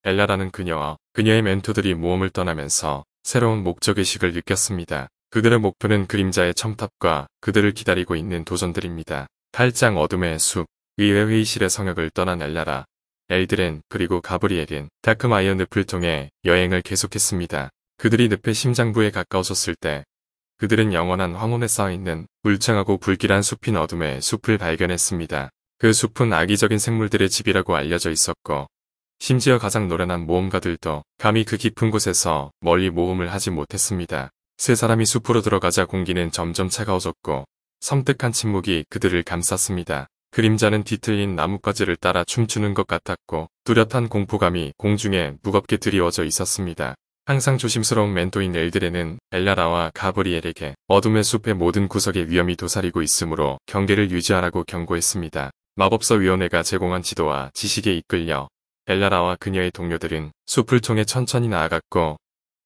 엘라라는 그녀와 그녀의 멘토들이 모험을 떠나면서 새로운 목적의식을 느꼈습니다. 그들의 목표는 그림자의 첨탑과 그들을 기다리고 있는 도전들입니다. 8장 어둠의 숲, 의회 회의실의 성역을 떠난 엘라라. 엘드렌 그리고 가브리엘은 다크마이어 늪을 통해 여행을 계속했습니다. 그들이 늪의 심장부에 가까워졌을 때 그들은 영원한 황혼에 쌓여있는 울창하고 불길한 숲인 어둠의 숲을 발견했습니다. 그 숲은 악의적인 생물들의 집이라고 알려져 있었고 심지어 가장 노련한 모험가들도 감히 그 깊은 곳에서 멀리 모험을 하지 못했습니다. 세 사람이 숲으로 들어가자 공기는 점점 차가워졌고 섬뜩한 침묵이 그들을 감쌌습니다. 그림자는 뒤틀린 나뭇가지를 따라 춤추는 것 같았고 뚜렷한 공포감이 공중에 무겁게 드리워져 있었습니다. 항상 조심스러운 멘토인 엘드레는 엘라라와 가브리엘에게 어둠의 숲의 모든 구석에 위험이 도사리고 있으므로 경계를 유지하라고 경고했습니다. 마법사위원회가 제공한 지도와 지식에 이끌려 엘라라와 그녀의 동료들은 숲을 통해 천천히 나아갔고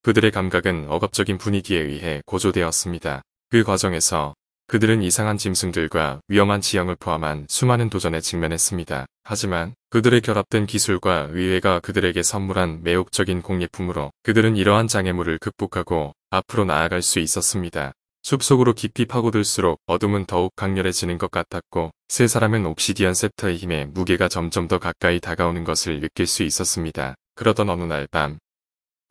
그들의 감각은 억압적인 분위기에 의해 고조되었습니다. 그 과정에서 그들은 이상한 짐승들과 위험한 지형을 포함한 수많은 도전에 직면했습니다. 하지만 그들의 결합된 기술과 의회가 그들에게 선물한 매혹적인 공예품으로 그들은 이러한 장애물을 극복하고 앞으로 나아갈 수 있었습니다. 숲속으로 깊이 파고들수록 어둠은 더욱 강렬해지는 것 같았고 세 사람은 옵시디언 셉터의 힘에 무게가 점점 더 가까이 다가오는 것을 느낄 수 있었습니다. 그러던 어느 날밤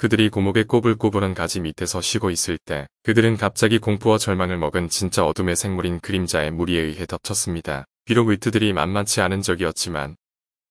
그들이 고목의 꼬불꼬불한 가지 밑에서 쉬고 있을 때 그들은 갑자기 공포와 절망을 먹은 진짜 어둠의 생물인 그림자의 무리에 의해 덮쳤습니다. 비록 위트들이 만만치 않은 적이었지만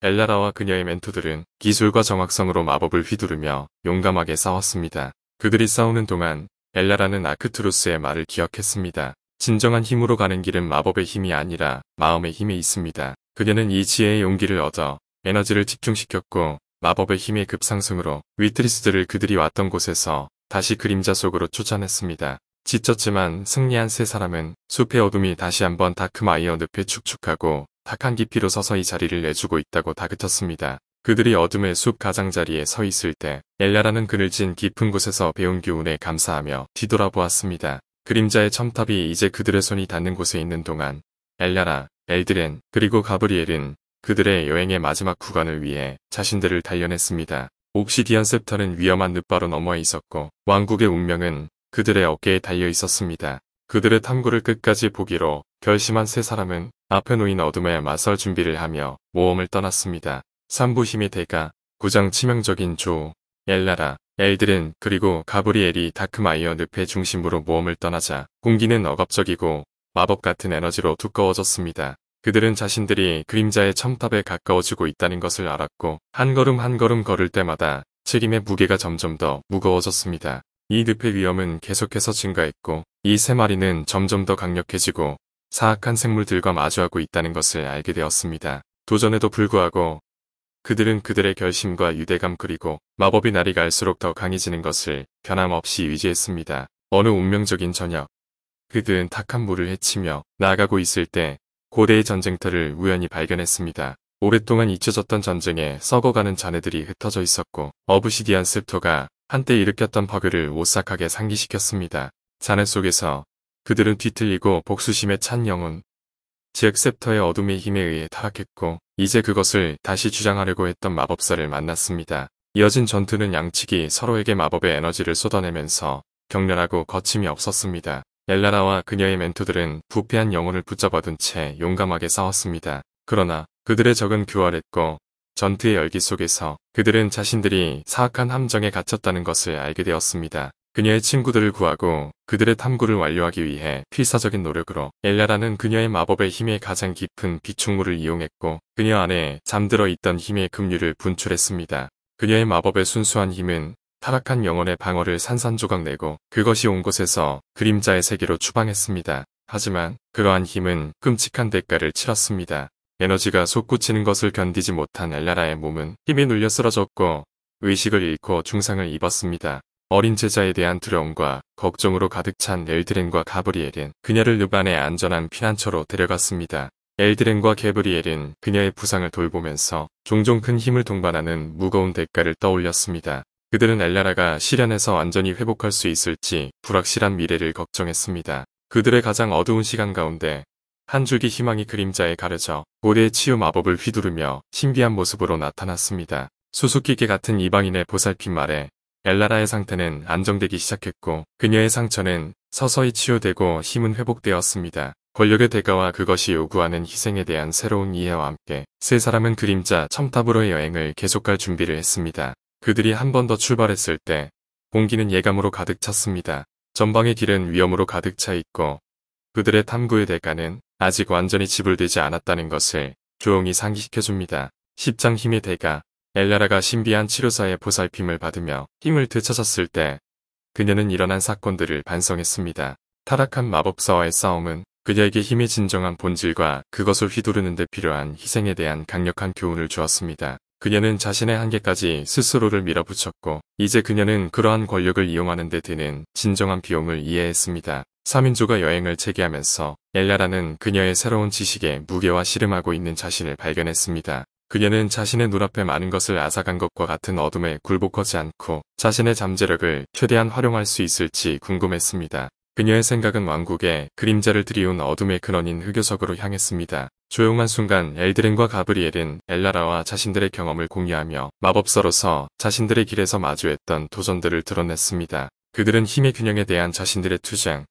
엘라라와 그녀의 멘토들은 기술과 정확성으로 마법을 휘두르며 용감하게 싸웠습니다. 그들이 싸우는 동안 엘라라는 아크트루스의 말을 기억했습니다. 진정한 힘으로 가는 길은 마법의 힘이 아니라 마음의 힘에 있습니다. 그녀는 이 지혜의 용기를 얻어 에너지를 집중시켰고 마법의 힘의 급상승으로 위트리스들을 그들이 왔던 곳에서 다시 그림자 속으로 쫓아냈습니다. 지쳤지만 승리한 세 사람은 숲의 어둠이 다시 한번 다크마이어 늪에 축축하고 탁한 깊이로 서서히 자리를 내주고 있다고 다그쳤습니다. 그들이 어둠의 숲 가장자리에 서 있을 때 엘라라는 그늘진 깊은 곳에서 배운 교훈에 감사하며 뒤돌아보았습니다. 그림자의 첨탑이 이제 그들의 손이 닿는 곳에 있는 동안 엘라라, 엘드렌, 그리고 가브리엘은 그들의 여행의 마지막 구간을 위해 자신들을 단련했습니다. 옥시디언 셉터는 위험한 늪바로 넘어 있었고 왕국의 운명은 그들의 어깨에 달려 있었습니다. 그들의 탐구를 끝까지 보기로 결심한 세 사람은 앞에 놓인 어둠에 맞설 준비를 하며 모험을 떠났습니다. 삼부 힘의 대가, 구장 치명적인 조, 엘라라, 엘들은 그리고 가브리엘이 다크마이어 늪의 중심으로 모험을 떠나자 공기는 억압적이고 마법 같은 에너지로 두꺼워졌습니다. 그들은 자신들이 그림자의 첨탑에 가까워지고 있다는 것을 알았고 한 걸음 한 걸음 걸을 때마다 책임의 무게가 점점 더 무거워졌습니다. 이 늪의 위험은 계속해서 증가했고 이 세 마리는 점점 더 강력해지고 사악한 생물들과 마주하고 있다는 것을 알게 되었습니다. 도전에도 불구하고 그들은 그들의 결심과 유대감 그리고 마법이 날이 갈수록 더 강해지는 것을 변함없이 유지했습니다. 어느 운명적인 저녁 그들은 탁한 물을 헤치며 나아가고 있을 때 고대의 전쟁터를 우연히 발견했습니다. 오랫동안 잊혀졌던 전쟁에 썩어가는 잔해들이 흩어져 있었고 어부시디안 습토가 한때 일으켰던 파괴를 오싹하게 상기시켰습니다. 잔해 속에서 그들은 뒤틀리고 복수심에 찬 영혼 즉 셉터의 어둠의 힘에 의해 타락했고 이제 그것을 다시 주장하려고 했던 마법사를 만났습니다. 이어진 전투는 양측이 서로에게 마법의 에너지를 쏟아내면서 격렬하고 거침이 없었습니다. 엘라나와 그녀의 멘토들은 부패한 영혼을 붙잡아둔 채 용감하게 싸웠습니다. 그러나 그들의 적은 교활했고 전투의 열기 속에서 그들은 자신들이 사악한 함정에 갇혔다는 것을 알게 되었습니다. 그녀의 친구들을 구하고 그들의 탐구를 완료하기 위해 필사적인 노력으로 엘라라는 그녀의 마법의 힘의 가장 깊은 비축물을 이용했고 그녀 안에 잠들어 있던 힘의 급류를 분출했습니다. 그녀의 마법의 순수한 힘은 타락한 영혼의 방어를 산산조각 내고 그것이 온 곳에서 그림자의 세계로 추방했습니다. 하지만 그러한 힘은 끔찍한 대가를 치렀습니다. 에너지가 솟구치는 것을 견디지 못한 엘라라의 몸은 힘이 눌려 쓰러졌고 의식을 잃고 중상을 입었습니다. 어린 제자에 대한 두려움과 걱정으로 가득 찬 엘드렌과 가브리엘은 그녀를 르반의 안전한 피난처로 데려갔습니다. 엘드렌과 개브리엘은 그녀의 부상을 돌보면서 종종 큰 힘을 동반하는 무거운 대가를 떠올렸습니다. 그들은 엘라라가 시련에서 완전히 회복할 수 있을지 불확실한 미래를 걱정했습니다. 그들의 가장 어두운 시간 가운데 한 줄기 희망이 그림자에 가려져 고대의 치유 마법을 휘두르며 신비한 모습으로 나타났습니다. 수수께끼 같은 이방인의 보살핌 말에 엘라라의 상태는 안정되기 시작했고 그녀의 상처는 서서히 치유되고 힘은 회복되었습니다. 권력의 대가와 그것이 요구하는 희생에 대한 새로운 이해와 함께 세 사람은 그림자 첨탑으로의 여행을 계속할 준비를 했습니다. 그들이 한 번 더 출발했을 때 공기는 예감으로 가득 찼습니다. 전방의 길은 위험으로 가득 차 있고 그들의 탐구의 대가는 아직 완전히 지불되지 않았다는 것을 조용히 상기시켜줍니다. 1 0장 힘의 대가 엘라라가 신비한 치료사의 보살핌을 받으며 힘을 되찾았을 때 그녀는 일어난 사건들을 반성했습니다. 타락한 마법사와의 싸움은 그녀에게 힘의 진정한 본질과 그것을 휘두르는 데 필요한 희생에 대한 강력한 교훈을 주었습니다. 그녀는 자신의 한계까지 스스로를 밀어붙였고 이제 그녀는 그러한 권력을 이용하는 데 드는 진정한 비용을 이해했습니다. 3인조가 여행을 체계하면서 엘라라는 그녀의 새로운 지식에 무게와 씨름하고 있는 자신을 발견했습니다. 그녀는 자신의 눈앞에 많은 것을 앗아간 것과 같은 어둠에 굴복하지 않고 자신의 잠재력을 최대한 활용할 수 있을지 궁금했습니다. 그녀의 생각은 왕국에 그림자를 들이운 어둠의 근원인 흑요석으로 향했습니다. 조용한 순간 엘드렌과 가브리엘은 엘라라와 자신들의 경험을 공유하며 마법사로서 자신들의 길에서 마주했던 도전들을 드러냈습니다. 그들은 힘의 균형에 대한 자신들의 투쟁,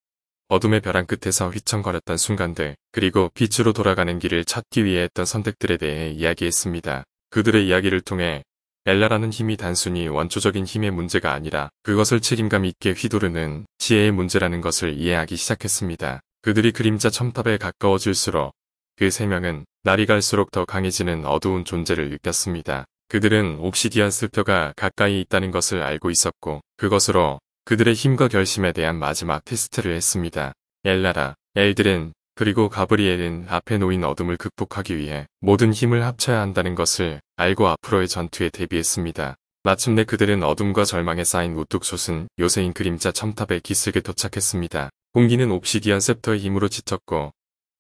어둠의 벼랑 끝에서 휘청거렸던 순간들, 그리고 빛으로 돌아가는 길을 찾기 위해 했던 선택들에 대해 이야기했습니다. 그들의 이야기를 통해 엘라라는 힘이 단순히 원초적인 힘의 문제가 아니라 그것을 책임감 있게 휘두르는 지혜의 문제라는 것을 이해하기 시작했습니다. 그들이 그림자 첨탑에 가까워질수록 그세 명은 날이 갈수록 더 강해지는 어두운 존재를 느꼈습니다. 그들은 옵시디안 슬표가 가까이 있다는 것을 알고 있었고 그것으로 그들의 힘과 결심에 대한 마지막 테스트를 했습니다. 엘라라, 엘드은 그리고 가브리엘은 앞에 놓인 어둠을 극복하기 위해 모든 힘을 합쳐야 한다는 것을 알고 앞으로의 전투에 대비했습니다. 마침내 그들은 어둠과 절망에 쌓인 우뚝 솟은 요새인 그림자 첨탑의 기슭에 도착했습니다. 공기는 옵시디안 셉터의 힘으로 지쳤고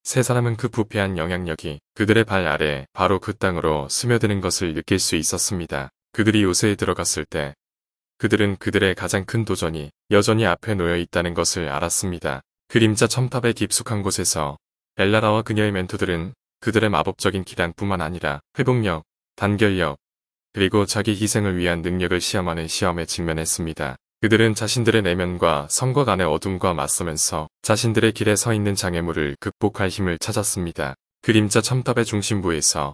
세 사람은 그 부패한 영향력이 그들의 발 아래 바로 그 땅으로 스며드는 것을 느낄 수 있었습니다. 그들이 요새에 들어갔을 때 그들은 그들의 가장 큰 도전이 여전히 앞에 놓여 있다는 것을 알았습니다. 그림자 첨탑에 깊숙한 곳에서 엘라라와 그녀의 멘토들은 그들의 마법적인 기량뿐만 아니라 회복력, 단결력, 그리고 자기 희생을 위한 능력을 시험하는 시험에 직면했습니다. 그들은 자신들의 내면과 성곽안의 어둠과 맞서면서 자신들의 길에 서 있는 장애물을 극복할 힘을 찾았습니다. 그림자 첨탑의 중심부에서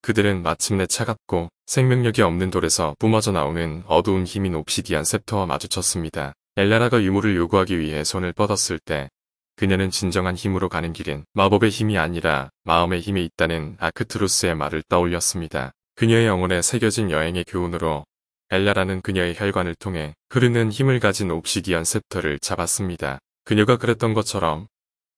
그들은 마침내 차갑고 생명력이 없는 돌에서 뿜어져 나오는 어두운 힘인 옵시디안 셉터와 마주쳤습니다. 엘라라가 유물을 요구하기 위해 손을 뻗었을 때 그녀는 진정한 힘으로 가는 길은 마법의 힘이 아니라 마음의 힘이 있다는 아크트루스의 말을 떠올렸습니다. 그녀의 영혼에 새겨진 여행의 교훈으로 엘라라는 그녀의 혈관을 통해 흐르는 힘을 가진 옵시디언 셉터를 잡았습니다. 그녀가 그랬던 것처럼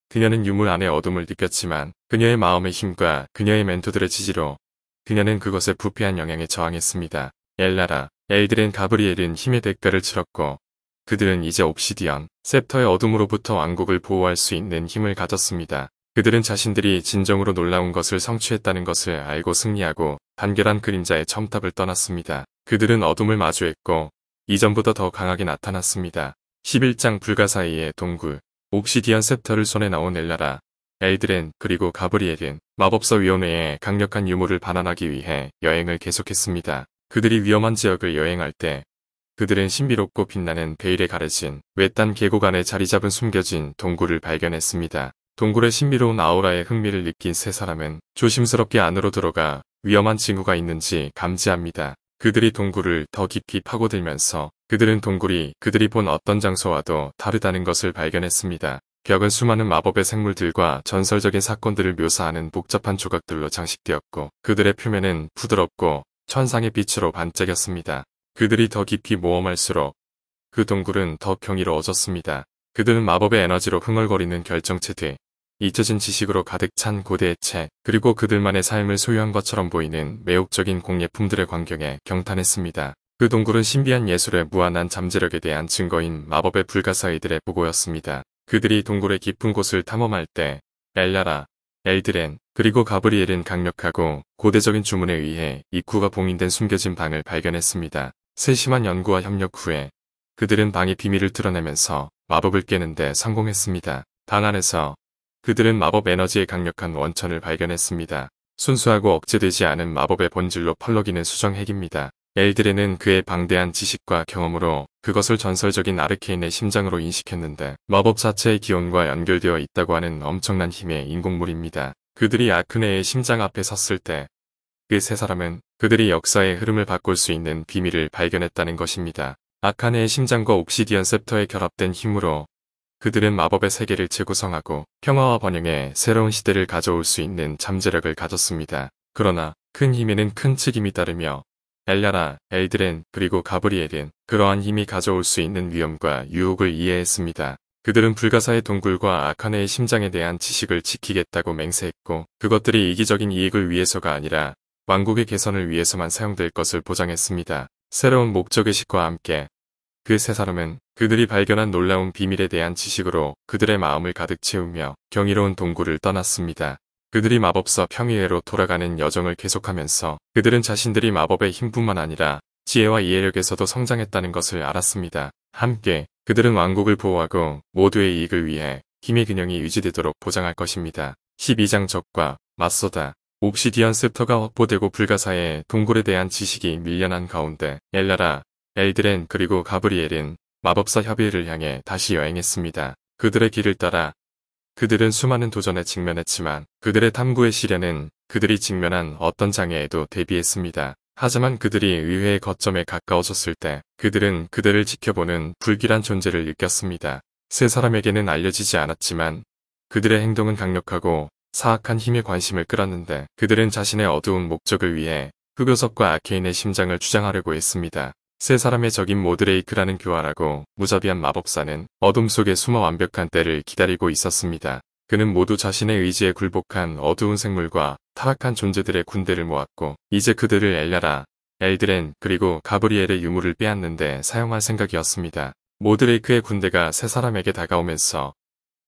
그녀는 유물 안에 어둠을 느꼈지만 그녀의 마음의 힘과 그녀의 멘토들의 지지로 그녀는 그것에 부패한 영향에 저항했습니다. 엘라라, 엘드렌 가브리엘은 힘의 대가를 치렀고 그들은 이제 옵시디언, 셉터의 어둠으로부터 왕국을 보호할 수 있는 힘을 가졌습니다. 그들은 자신들이 진정으로 놀라운 것을 성취했다는 것을 알고 승리하고 단결한 그림자의 첨탑을 떠났습니다. 그들은 어둠을 마주했고 이전보다 더 강하게 나타났습니다. 11장 불가 사이의 동굴 옥시디언 셉터를 손에 넣은 엘라라 엘드렌 그리고 가브리엘은 마법사위원회의 강력한 유물을 반환하기 위해 여행을 계속했습니다. 그들이 위험한 지역을 여행할 때 그들은 신비롭고 빛나는 베일에 가려진 외딴 계곡 안에 자리 잡은 숨겨진 동굴을 발견했습니다. 동굴의 신비로운 아우라에 흥미를 느낀 세 사람은 조심스럽게 안으로 들어가 위험한 징후가 있는지 감지합니다. 그들이 동굴을 더 깊이 파고들면서 그들은 동굴이 그들이 본 어떤 장소와도 다르다는 것을 발견했습니다. 벽은 수많은 마법의 생물들과 전설적인 사건들을 묘사하는 복잡한 조각들로 장식되었고 그들의 표면은 부드럽고 천상의 빛으로 반짝였습니다. 그들이 더 깊이 모험할수록 그 동굴은 더 경이로워졌습니다. 그들은 마법의 에너지로 흥얼거리는 결정체 들 잊혀진 지식으로 가득 찬 고대의 책, 그리고 그들만의 삶을 소유한 것처럼 보이는 매혹적인 공예품들의 광경에 경탄했습니다. 그 동굴은 신비한 예술의 무한한 잠재력에 대한 증거인 마법의 불가사 의들의 보고였습니다. 그들이 동굴의 깊은 곳을 탐험할 때 엘라라, 엘드렌, 그리고 가브리엘은 강력하고 고대적인 주문에 의해 입구가 봉인된 숨겨진 방을 발견했습니다. 세심한 연구와 협력 후에 그들은 방의 비밀을 드러내면서 마법을 깨는데 성공했습니다. 방 안에서 그들은 마법 에너지의 강력한 원천을 발견했습니다. 순수하고 억제되지 않은 마법의 본질로 펄럭이는 수정핵입니다. 엘드레는 그의 방대한 지식과 경험으로 그것을 전설적인 아르케인의 심장으로 인식했는데 마법 자체의 기원과 연결되어 있다고 하는 엄청난 힘의 인공물입니다. 그들이 아크네의 심장 앞에 섰을 때 그 세 사람은 그들이 역사의 흐름을 바꿀 수 있는 비밀을 발견했다는 것입니다. 아카네의 심장과 옥시디언 셉터에 결합된 힘으로 그들은 마법의 세계를 재구성하고 평화와 번영의 새로운 시대를 가져올 수 있는 잠재력을 가졌습니다. 그러나 큰 힘에는 큰 책임이 따르며 엘라나, 엘드렌, 그리고 가브리엘은 그러한 힘이 가져올 수 있는 위험과 유혹을 이해했습니다. 그들은 불가사의 동굴과 아카네의 심장에 대한 지식을 지키겠다고 맹세했고 그것들이 이기적인 이익을 위해서가 아니라 왕국의 개선을 위해서만 사용될 것을 보장했습니다. 새로운 목적의식과 함께 그세 사람은 그들이 발견한 놀라운 비밀에 대한 지식으로 그들의 마음을 가득 채우며 경이로운 동굴을 떠났습니다. 그들이 마법사 평의회로 돌아가는 여정을 계속하면서 그들은 자신들이 마법의 힘뿐만 아니라 지혜와 이해력에서도 성장했다는 것을 알았습니다. 함께 그들은 왕국을 보호하고 모두의 이익을 위해 힘의 균형이 유지되도록 보장할 것입니다. 12장 적과 맞서다. 옵시디언 셉터가 확보되고 불가사의 동굴에 대한 지식이 밀려난 가운데 엘라라 엘드렌 그리고 가브리엘은 마법사 협의회를 향해 다시 여행했습니다. 그들의 길을 따라 그들은 수많은 도전에 직면했지만 그들의 탐구의 시련은 그들이 직면한 어떤 장애에도 대비했습니다. 하지만 그들이 의회의 거점에 가까워졌을 때 그들은 그들을 지켜보는 불길한 존재를 느꼈습니다. 세 사람에게는 알려지지 않았지만 그들의 행동은 강력하고 사악한 힘에 관심을 끌었는데 그들은 자신의 어두운 목적을 위해 흑요석과 아케인의 심장을 주장하려고 했습니다. 세 사람의 적인 모드레이크라는 교활하고 무자비한 마법사는 어둠 속에 숨어 완벽한 때를 기다리고 있었습니다. 그는 모두 자신의 의지에 굴복한 어두운 생물과 타락한 존재들의 군대를 모았고 이제 그들을 엘라라, 엘드렌 그리고 가브리엘의 유물을 빼앗는데 사용할 생각이었습니다. 모드레이크의 군대가 세 사람에게 다가오면서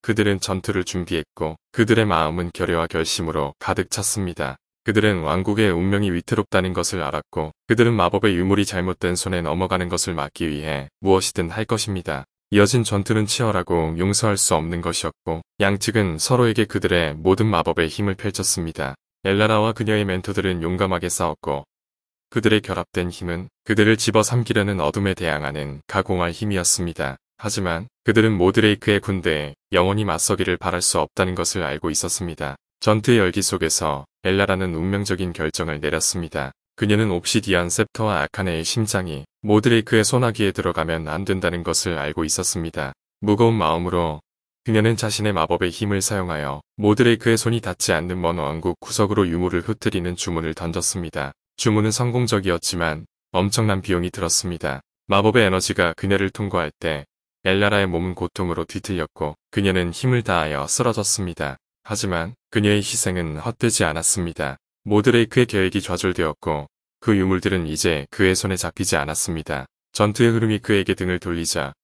그들은 전투를 준비했고 그들의 마음은 결여와 결심으로 가득 찼습니다. 그들은 왕국의 운명이 위태롭다는 것을 알았고 그들은 마법의 유물이 잘못된 손에 넘어가는 것을 막기 위해 무엇이든 할 것입니다. 이어진 전투는 치열하고 용서할 수 없는 것이었고 양측은 서로에게 그들의 모든 마법의 힘을 펼쳤습니다. 엘라라와 그녀의 멘토들은 용감하게 싸웠고 그들의 결합된 힘은 그들을 집어삼키려는 어둠에 대항하는 가공할 힘이었습니다. 하지만 그들은 모드레이크의 군대에 영원히 맞서기를 바랄 수 없다는 것을 알고 있었습니다. 전투의 열기 속에서 엘라라는 운명적인 결정을 내렸습니다. 그녀는 옵시디안 셉터와 아카네의 심장이 모드레이크의 소나기에 들어가면 안 된다는 것을 알고 있었습니다. 무거운 마음으로 그녀는 자신의 마법의 힘을 사용하여 모드레이크의 손이 닿지 않는 먼 왕국 구석으로 유물을 흩뜨리는 주문을 던졌습니다. 주문은 성공적이었지만 엄청난 비용이 들었습니다. 마법의 에너지가 그녀를 통과할 때 엘라라의 몸은 고통으로 뒤틀렸고 그녀는 힘을 다하여 쓰러졌습니다. 하지만 그녀의 희생은 헛되지 않았습니다. 모드레이크의 계획이 좌절되었고 그 유물들은 이제 그의 손에 잡히지 않았습니다. 전투의 흐름이 그에게 등을 돌리자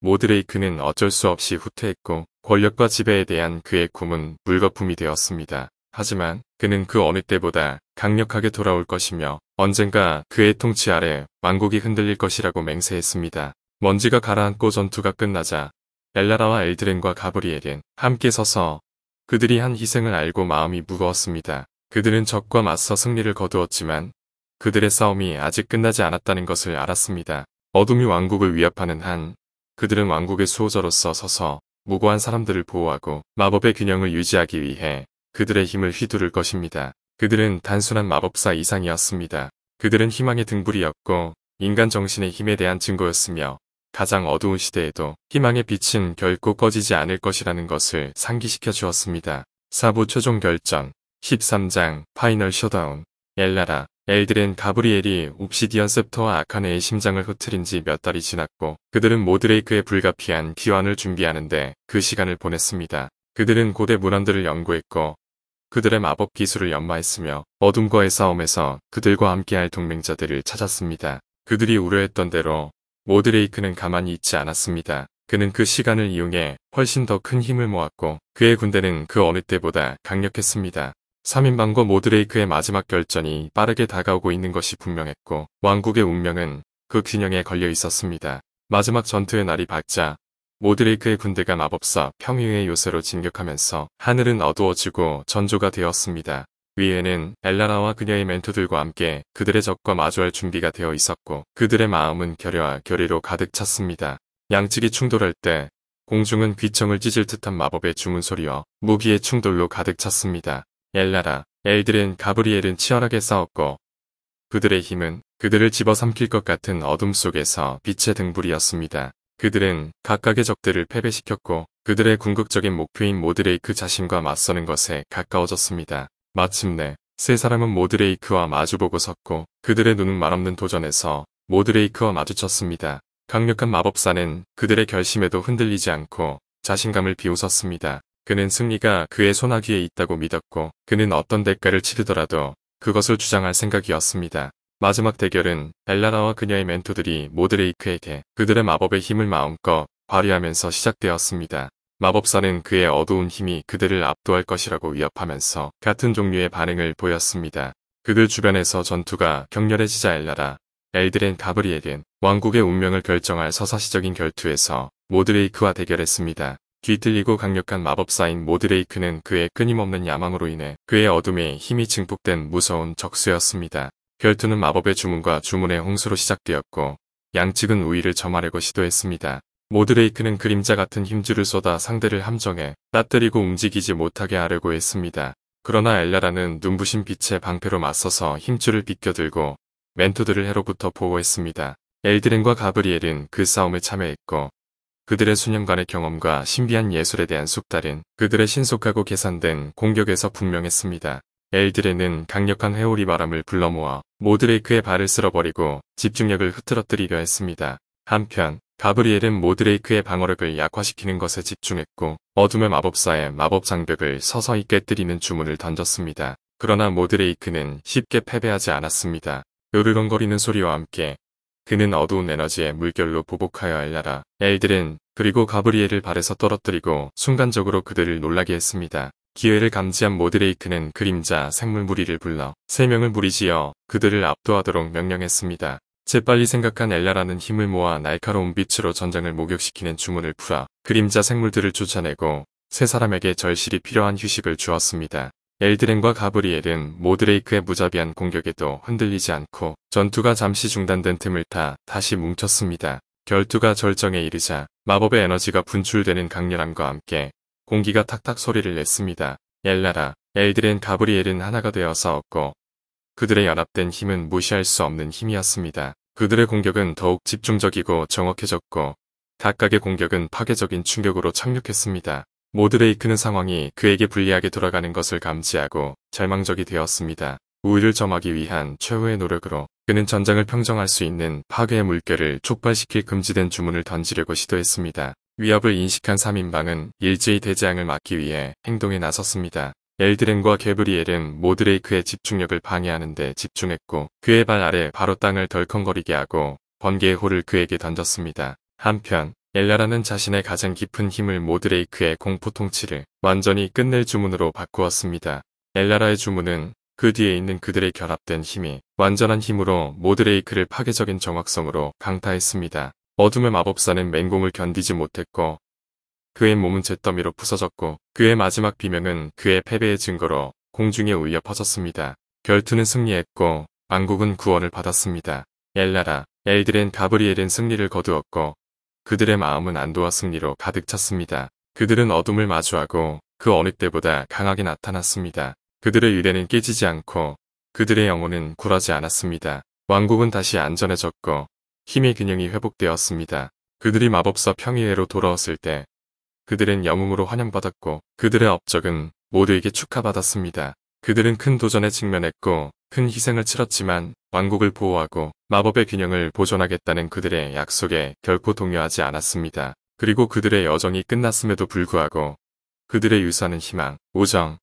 모드레이크는 어쩔 수 없이 후퇴했고 권력과 지배에 대한 그의 꿈은 물거품이 되었습니다. 하지만 그는 그 어느 때보다 강력하게 돌아올 것이며 언젠가 그의 통치 아래 왕국이 흔들릴 것이라고 맹세했습니다. 먼지가 가라앉고 전투가 끝나자 엘라라와 엘드렌과 가브리엘은 함께 서서 그들이 한 희생을 알고 마음이 무거웠습니다. 그들은 적과 맞서 승리를 거두었지만 그들의 싸움이 아직 끝나지 않았다는 것을 알았습니다. 어둠이 왕국을 위협하는 한 그들은 왕국의 수호자로서 서서 무고한 사람들을 보호하고 마법의 균형을 유지하기 위해 그들의 힘을 휘두를 것입니다. 그들은 단순한 마법사 이상이었습니다. 그들은 희망의 등불이었고 인간 정신의 힘에 대한 증거였으며 가장 어두운 시대에도 희망의 빛은 결코 꺼지지 않을 것이라는 것을 상기시켜 주었습니다. 4부 최종 결정 13장 파이널 쇼다운 엘라라 엘드렌 가브리엘이 옵시디언 셉터와 아카네의 심장을 흩트린 지 몇 달이 지났고 그들은 모드레이크의 불가피한 기원을 준비하는데 그 시간을 보냈습니다. 그들은 고대 문헌들을 연구했고 그들의 마법 기술을 연마했으며 어둠과의 싸움에서 그들과 함께할 동맹자들을 찾았습니다. 그들이 우려했던 대로 모드레이크는 가만히 있지 않았습니다. 그는 그 시간을 이용해 훨씬 더 큰 힘을 모았고 그의 군대는 그 어느 때보다 강력했습니다. 3인방과 모드레이크의 마지막 결전이 빠르게 다가오고 있는 것이 분명했고 왕국의 운명은 그 균형에 걸려 있었습니다. 마지막 전투의 날이 밝자 모드레이크의 군대가 마법사 평행의 요새로 진격하면서 하늘은 어두워지고 전조가 되었습니다. 위에는 엘라나와 그녀의 멘토들과 함께 그들의 적과 마주할 준비가 되어 있었고 그들의 마음은 결여와 결의로 가득 찼습니다. 양측이 충돌할 때 공중은 귀청을 찢을 듯한 마법의 주문 소리와 무기의 충돌로 가득 찼습니다. 엘라라, 엘드렌 가브리엘은 치열하게 싸웠고 그들의 힘은 그들을 집어삼킬 것 같은 어둠 속에서 빛의 등불이었습니다. 그들은 각각의 적들을 패배시켰고 그들의 궁극적인 목표인 모드레이크 자신과 맞서는 것에 가까워졌습니다. 마침내 세 사람은 모드레이크와 마주보고 섰고 그들의 눈은 말없는 도전에서 모드레이크와 마주쳤습니다. 강력한 마법사는 그들의 결심에도 흔들리지 않고 자신감을 비웃었습니다. 그는 승리가 그의 손아귀에 있다고 믿었고 그는 어떤 대가를 치르더라도 그것을 주장할 생각이었습니다. 마지막 대결은 엘라나와 그녀의 멘토들이 모드레이크에게 그들의 마법의 힘을 마음껏 발휘하면서 시작되었습니다. 마법사는 그의 어두운 힘이 그들을 압도할 것이라고 위협하면서 같은 종류의 반응을 보였습니다. 그들 주변에서 전투가 격렬해지자 엘라라, 엘드렌 가브리엘은 왕국의 운명을 결정할 서사시적인 결투에서 모드레이크와 대결했습니다. 뒤틀리고 강력한 마법사인 모드레이크는 그의 끊임없는 야망으로 인해 그의 어둠에 힘이 증폭된 무서운 적수였습니다. 결투는 마법의 주문과 주문의 홍수로 시작되었고 양측은 우위를 점하려고 시도했습니다. 모드레이크는 그림자 같은 힘줄을 쏟아 상대를 함정에 따뜨리고 움직이지 못하게 하려고 했습니다. 그러나 엘라라는 눈부신 빛의 방패로 맞서서 힘줄을 빗겨들고 멘토들을 해로부터 보호했습니다. 엘드렌과 가브리엘은 그 싸움에 참여했고 그들의 수년간의 경험과 신비한 예술에 대한 숙달은 그들의 신속하고 계산된 공격에서 분명했습니다. 엘드렌은 강력한 회오리 바람을 불러모아 모드레이크의 발을 쓸어버리고 집중력을 흐트러뜨리려 했습니다. 한편 가브리엘은 모드레이크의 방어력을 약화시키는 것에 집중했고 어둠의 마법사의 마법 장벽을 서서히 깨뜨리는 주문을 던졌습니다. 그러나 모드레이크는 쉽게 패배하지 않았습니다. 으르렁거리는 소리와 함께 그는 어두운 에너지의 물결로 보복하여 알라라 엘들은 그리고 가브리엘을 발에서 떨어뜨리고 순간적으로 그들을 놀라게 했습니다. 기회를 감지한 모드레이크는 그림자 생물 무리를 불러 세 명을 무리지어 그들을 압도하도록 명령했습니다. 재빨리 생각한 엘라라는 힘을 모아 날카로운 빛으로 전장을 목욕시키는 주문을 풀어 그림자 생물들을 쫓아내고 세 사람에게 절실히 필요한 휴식을 주었습니다. 엘드렌과 가브리엘은 모드레이크의 무자비한 공격에도 흔들리지 않고 전투가 잠시 중단된 틈을 타 다시 뭉쳤습니다. 결투가 절정에 이르자 마법의 에너지가 분출되는 강렬함과 함께 공기가 탁탁 소리를 냈습니다. 엘라라, 엘드렌 가브리엘은 하나가 되어 싸웠고 그들의 연합된 힘은 무시할 수 없는 힘이었습니다. 그들의 공격은 더욱 집중적이고 정확해졌고 각각의 공격은 파괴적인 충격으로 착륙했습니다. 모드레이크는 상황이 그에게 불리하게 돌아가는 것을 감지하고 절망적이 되었습니다. 우위를 점하기 위한 최후의 노력으로 그는 전장을 평정할 수 있는 파괴의 물결을 촉발시킬 금지된 주문을 던지려고 시도했습니다. 위협을 인식한 3인방은 일제히 대재앙을 막기 위해 행동에 나섰습니다. 엘드렌과 게브리엘은 모드레이크의 집중력을 방해하는 데 집중했고 그의 발 아래 바로 땅을 덜컹거리게 하고 번개의 호를 그에게 던졌습니다. 한편 엘라라는 자신의 가장 깊은 힘을 모드레이크의 공포 통치를 완전히 끝낼 주문으로 바꾸었습니다. 엘라라의 주문은 그 뒤에 있는 그들의 결합된 힘이 완전한 힘으로 모드레이크를 파괴적인 정확성으로 강타했습니다. 어둠의 마법사는 맹공을 견디지 못했고 그의 몸은 잿더미로 부서졌고 그의 마지막 비명은 그의 패배의 증거로 공중에 울려 퍼졌습니다. 결투는 승리했고 왕국은 구원을 받았습니다. 엘라라, 엘드렌 가브리엘은 승리를 거두었고 그들의 마음은 안도와 승리로 가득 찼습니다. 그들은 어둠을 마주하고 그 어느 때보다 강하게 나타났습니다. 그들의 유대는 깨지지 않고 그들의 영혼은 굴하지 않았습니다. 왕국은 다시 안전해졌고 힘의 균형이 회복되었습니다. 그들이 마법사 평의회로 돌아왔을 때 그들은 영웅으로 환영받았고 그들의 업적은 모두에게 축하받았습니다. 그들은 큰 도전에 직면했고 큰 희생을 치렀지만 왕국을 보호하고 마법의 균형을 보존하겠다는 그들의 약속에 결코 동요하지 않았습니다. 그리고 그들의 여정이 끝났음에도 불구하고 그들의 유산은 희망, 우정,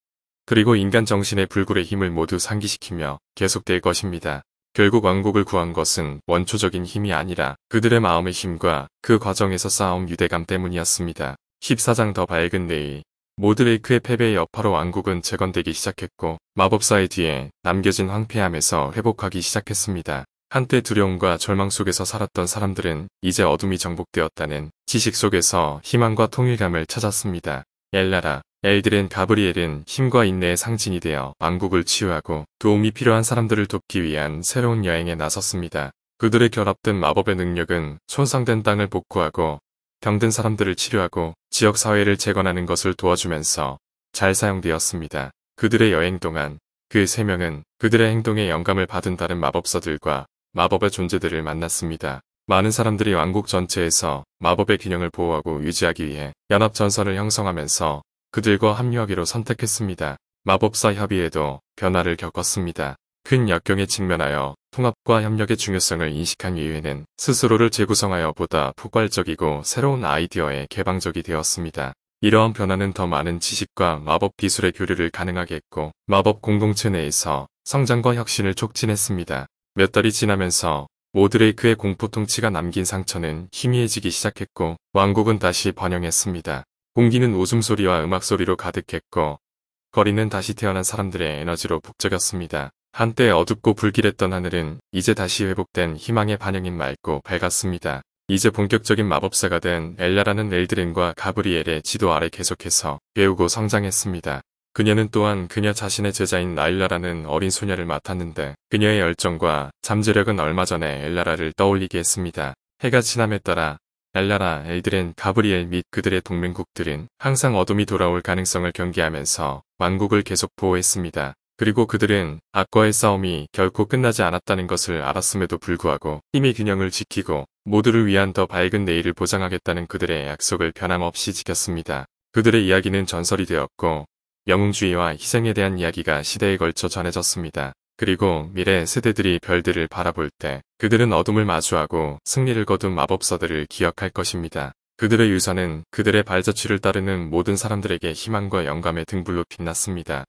그리고 인간 정신의 불굴의 힘을 모두 상기시키며 계속될 것입니다. 결국 왕국을 구한 것은 원초적인 힘이 아니라 그들의 마음의 힘과 그 과정에서 쌓아온 유대감 때문이었습니다. 14장 더 밝은 내일 모드레이크의 패배의 여파로 왕국은 재건되기 시작했고 마법사의 뒤에 남겨진 황폐함에서 회복하기 시작했습니다. 한때 두려움과 절망 속에서 살았던 사람들은 이제 어둠이 정복되었다는 지식 속에서 희망과 통일감을 찾았습니다. 엘라라, 엘드렌 가브리엘은 힘과 인내의 상징이 되어 왕국을 치유하고 도움이 필요한 사람들을 돕기 위한 새로운 여행에 나섰습니다. 그들의 결합된 마법의 능력은 손상된 땅을 복구하고 병든 사람들을 치료하고 지역사회를 재건하는 것을 도와주면서 잘 사용되었습니다. 그들의 여행 동안 그 세 명은 그들의 행동에 영감을 받은 다른 마법사들과 마법의 존재들을 만났습니다. 많은 사람들이 왕국 전체에서 마법의 균형을 보호하고 유지하기 위해 연합전선을 형성하면서 그들과 합류하기로 선택했습니다. 마법사 협의에도 변화를 겪었습니다. 큰 역경에 직면하여 통합과 협력의 중요성을 인식한 이위에는 스스로를 재구성하여 보다 폭발적이고 새로운 아이디어에 개방적이 되었습니다. 이러한 변화는 더 많은 지식과 마법 기술의 교류를 가능하게 했고 마법 공동체 내에서 성장과 혁신을 촉진했습니다. 몇 달이 지나면서 모드레이크의 공포통치가 남긴 상처는 희미해지기 시작했고 왕국은 다시 번영했습니다. 공기는 웃음소리와 음악소리로 가득했고 거리는 다시 태어난 사람들의 에너지로 북적였습니다. 한때 어둡고 불길했던 하늘은 이제 다시 회복된 희망의 반영인 맑고 밝았습니다. 이제 본격적인 마법사가 된 엘라라는 엘드린과 가브리엘의 지도 아래 계속해서 배우고 성장했습니다. 그녀는 또한 그녀 자신의 제자인 라일라라는 어린 소녀를 맡았는데 그녀의 열정과 잠재력은 얼마 전에 엘라라를 떠올리게 했습니다. 해가 지남에 따라 엘라라, 엘드렌, 가브리엘 및 그들의 동맹국들은 항상 어둠이 돌아올 가능성을 경계하면서 왕국을 계속 보호했습니다. 그리고 그들은 악과의 싸움이 결코 끝나지 않았다는 것을 알았음에도 불구하고 힘의 균형을 지키고 모두를 위한 더 밝은 내일을 보장하겠다는 그들의 약속을 변함없이 지켰습니다. 그들의 이야기는 전설이 되었고 영웅주의와 희생에 대한 이야기가 시대에 걸쳐 전해졌습니다. 그리고 미래 세대들이 별들을 바라볼 때 그들은 어둠을 마주하고 승리를 거둔 마법사들을 기억할 것입니다. 그들의 유산은 그들의 발자취를 따르는 모든 사람들에게 희망과 영감의 등불로 빛났습니다.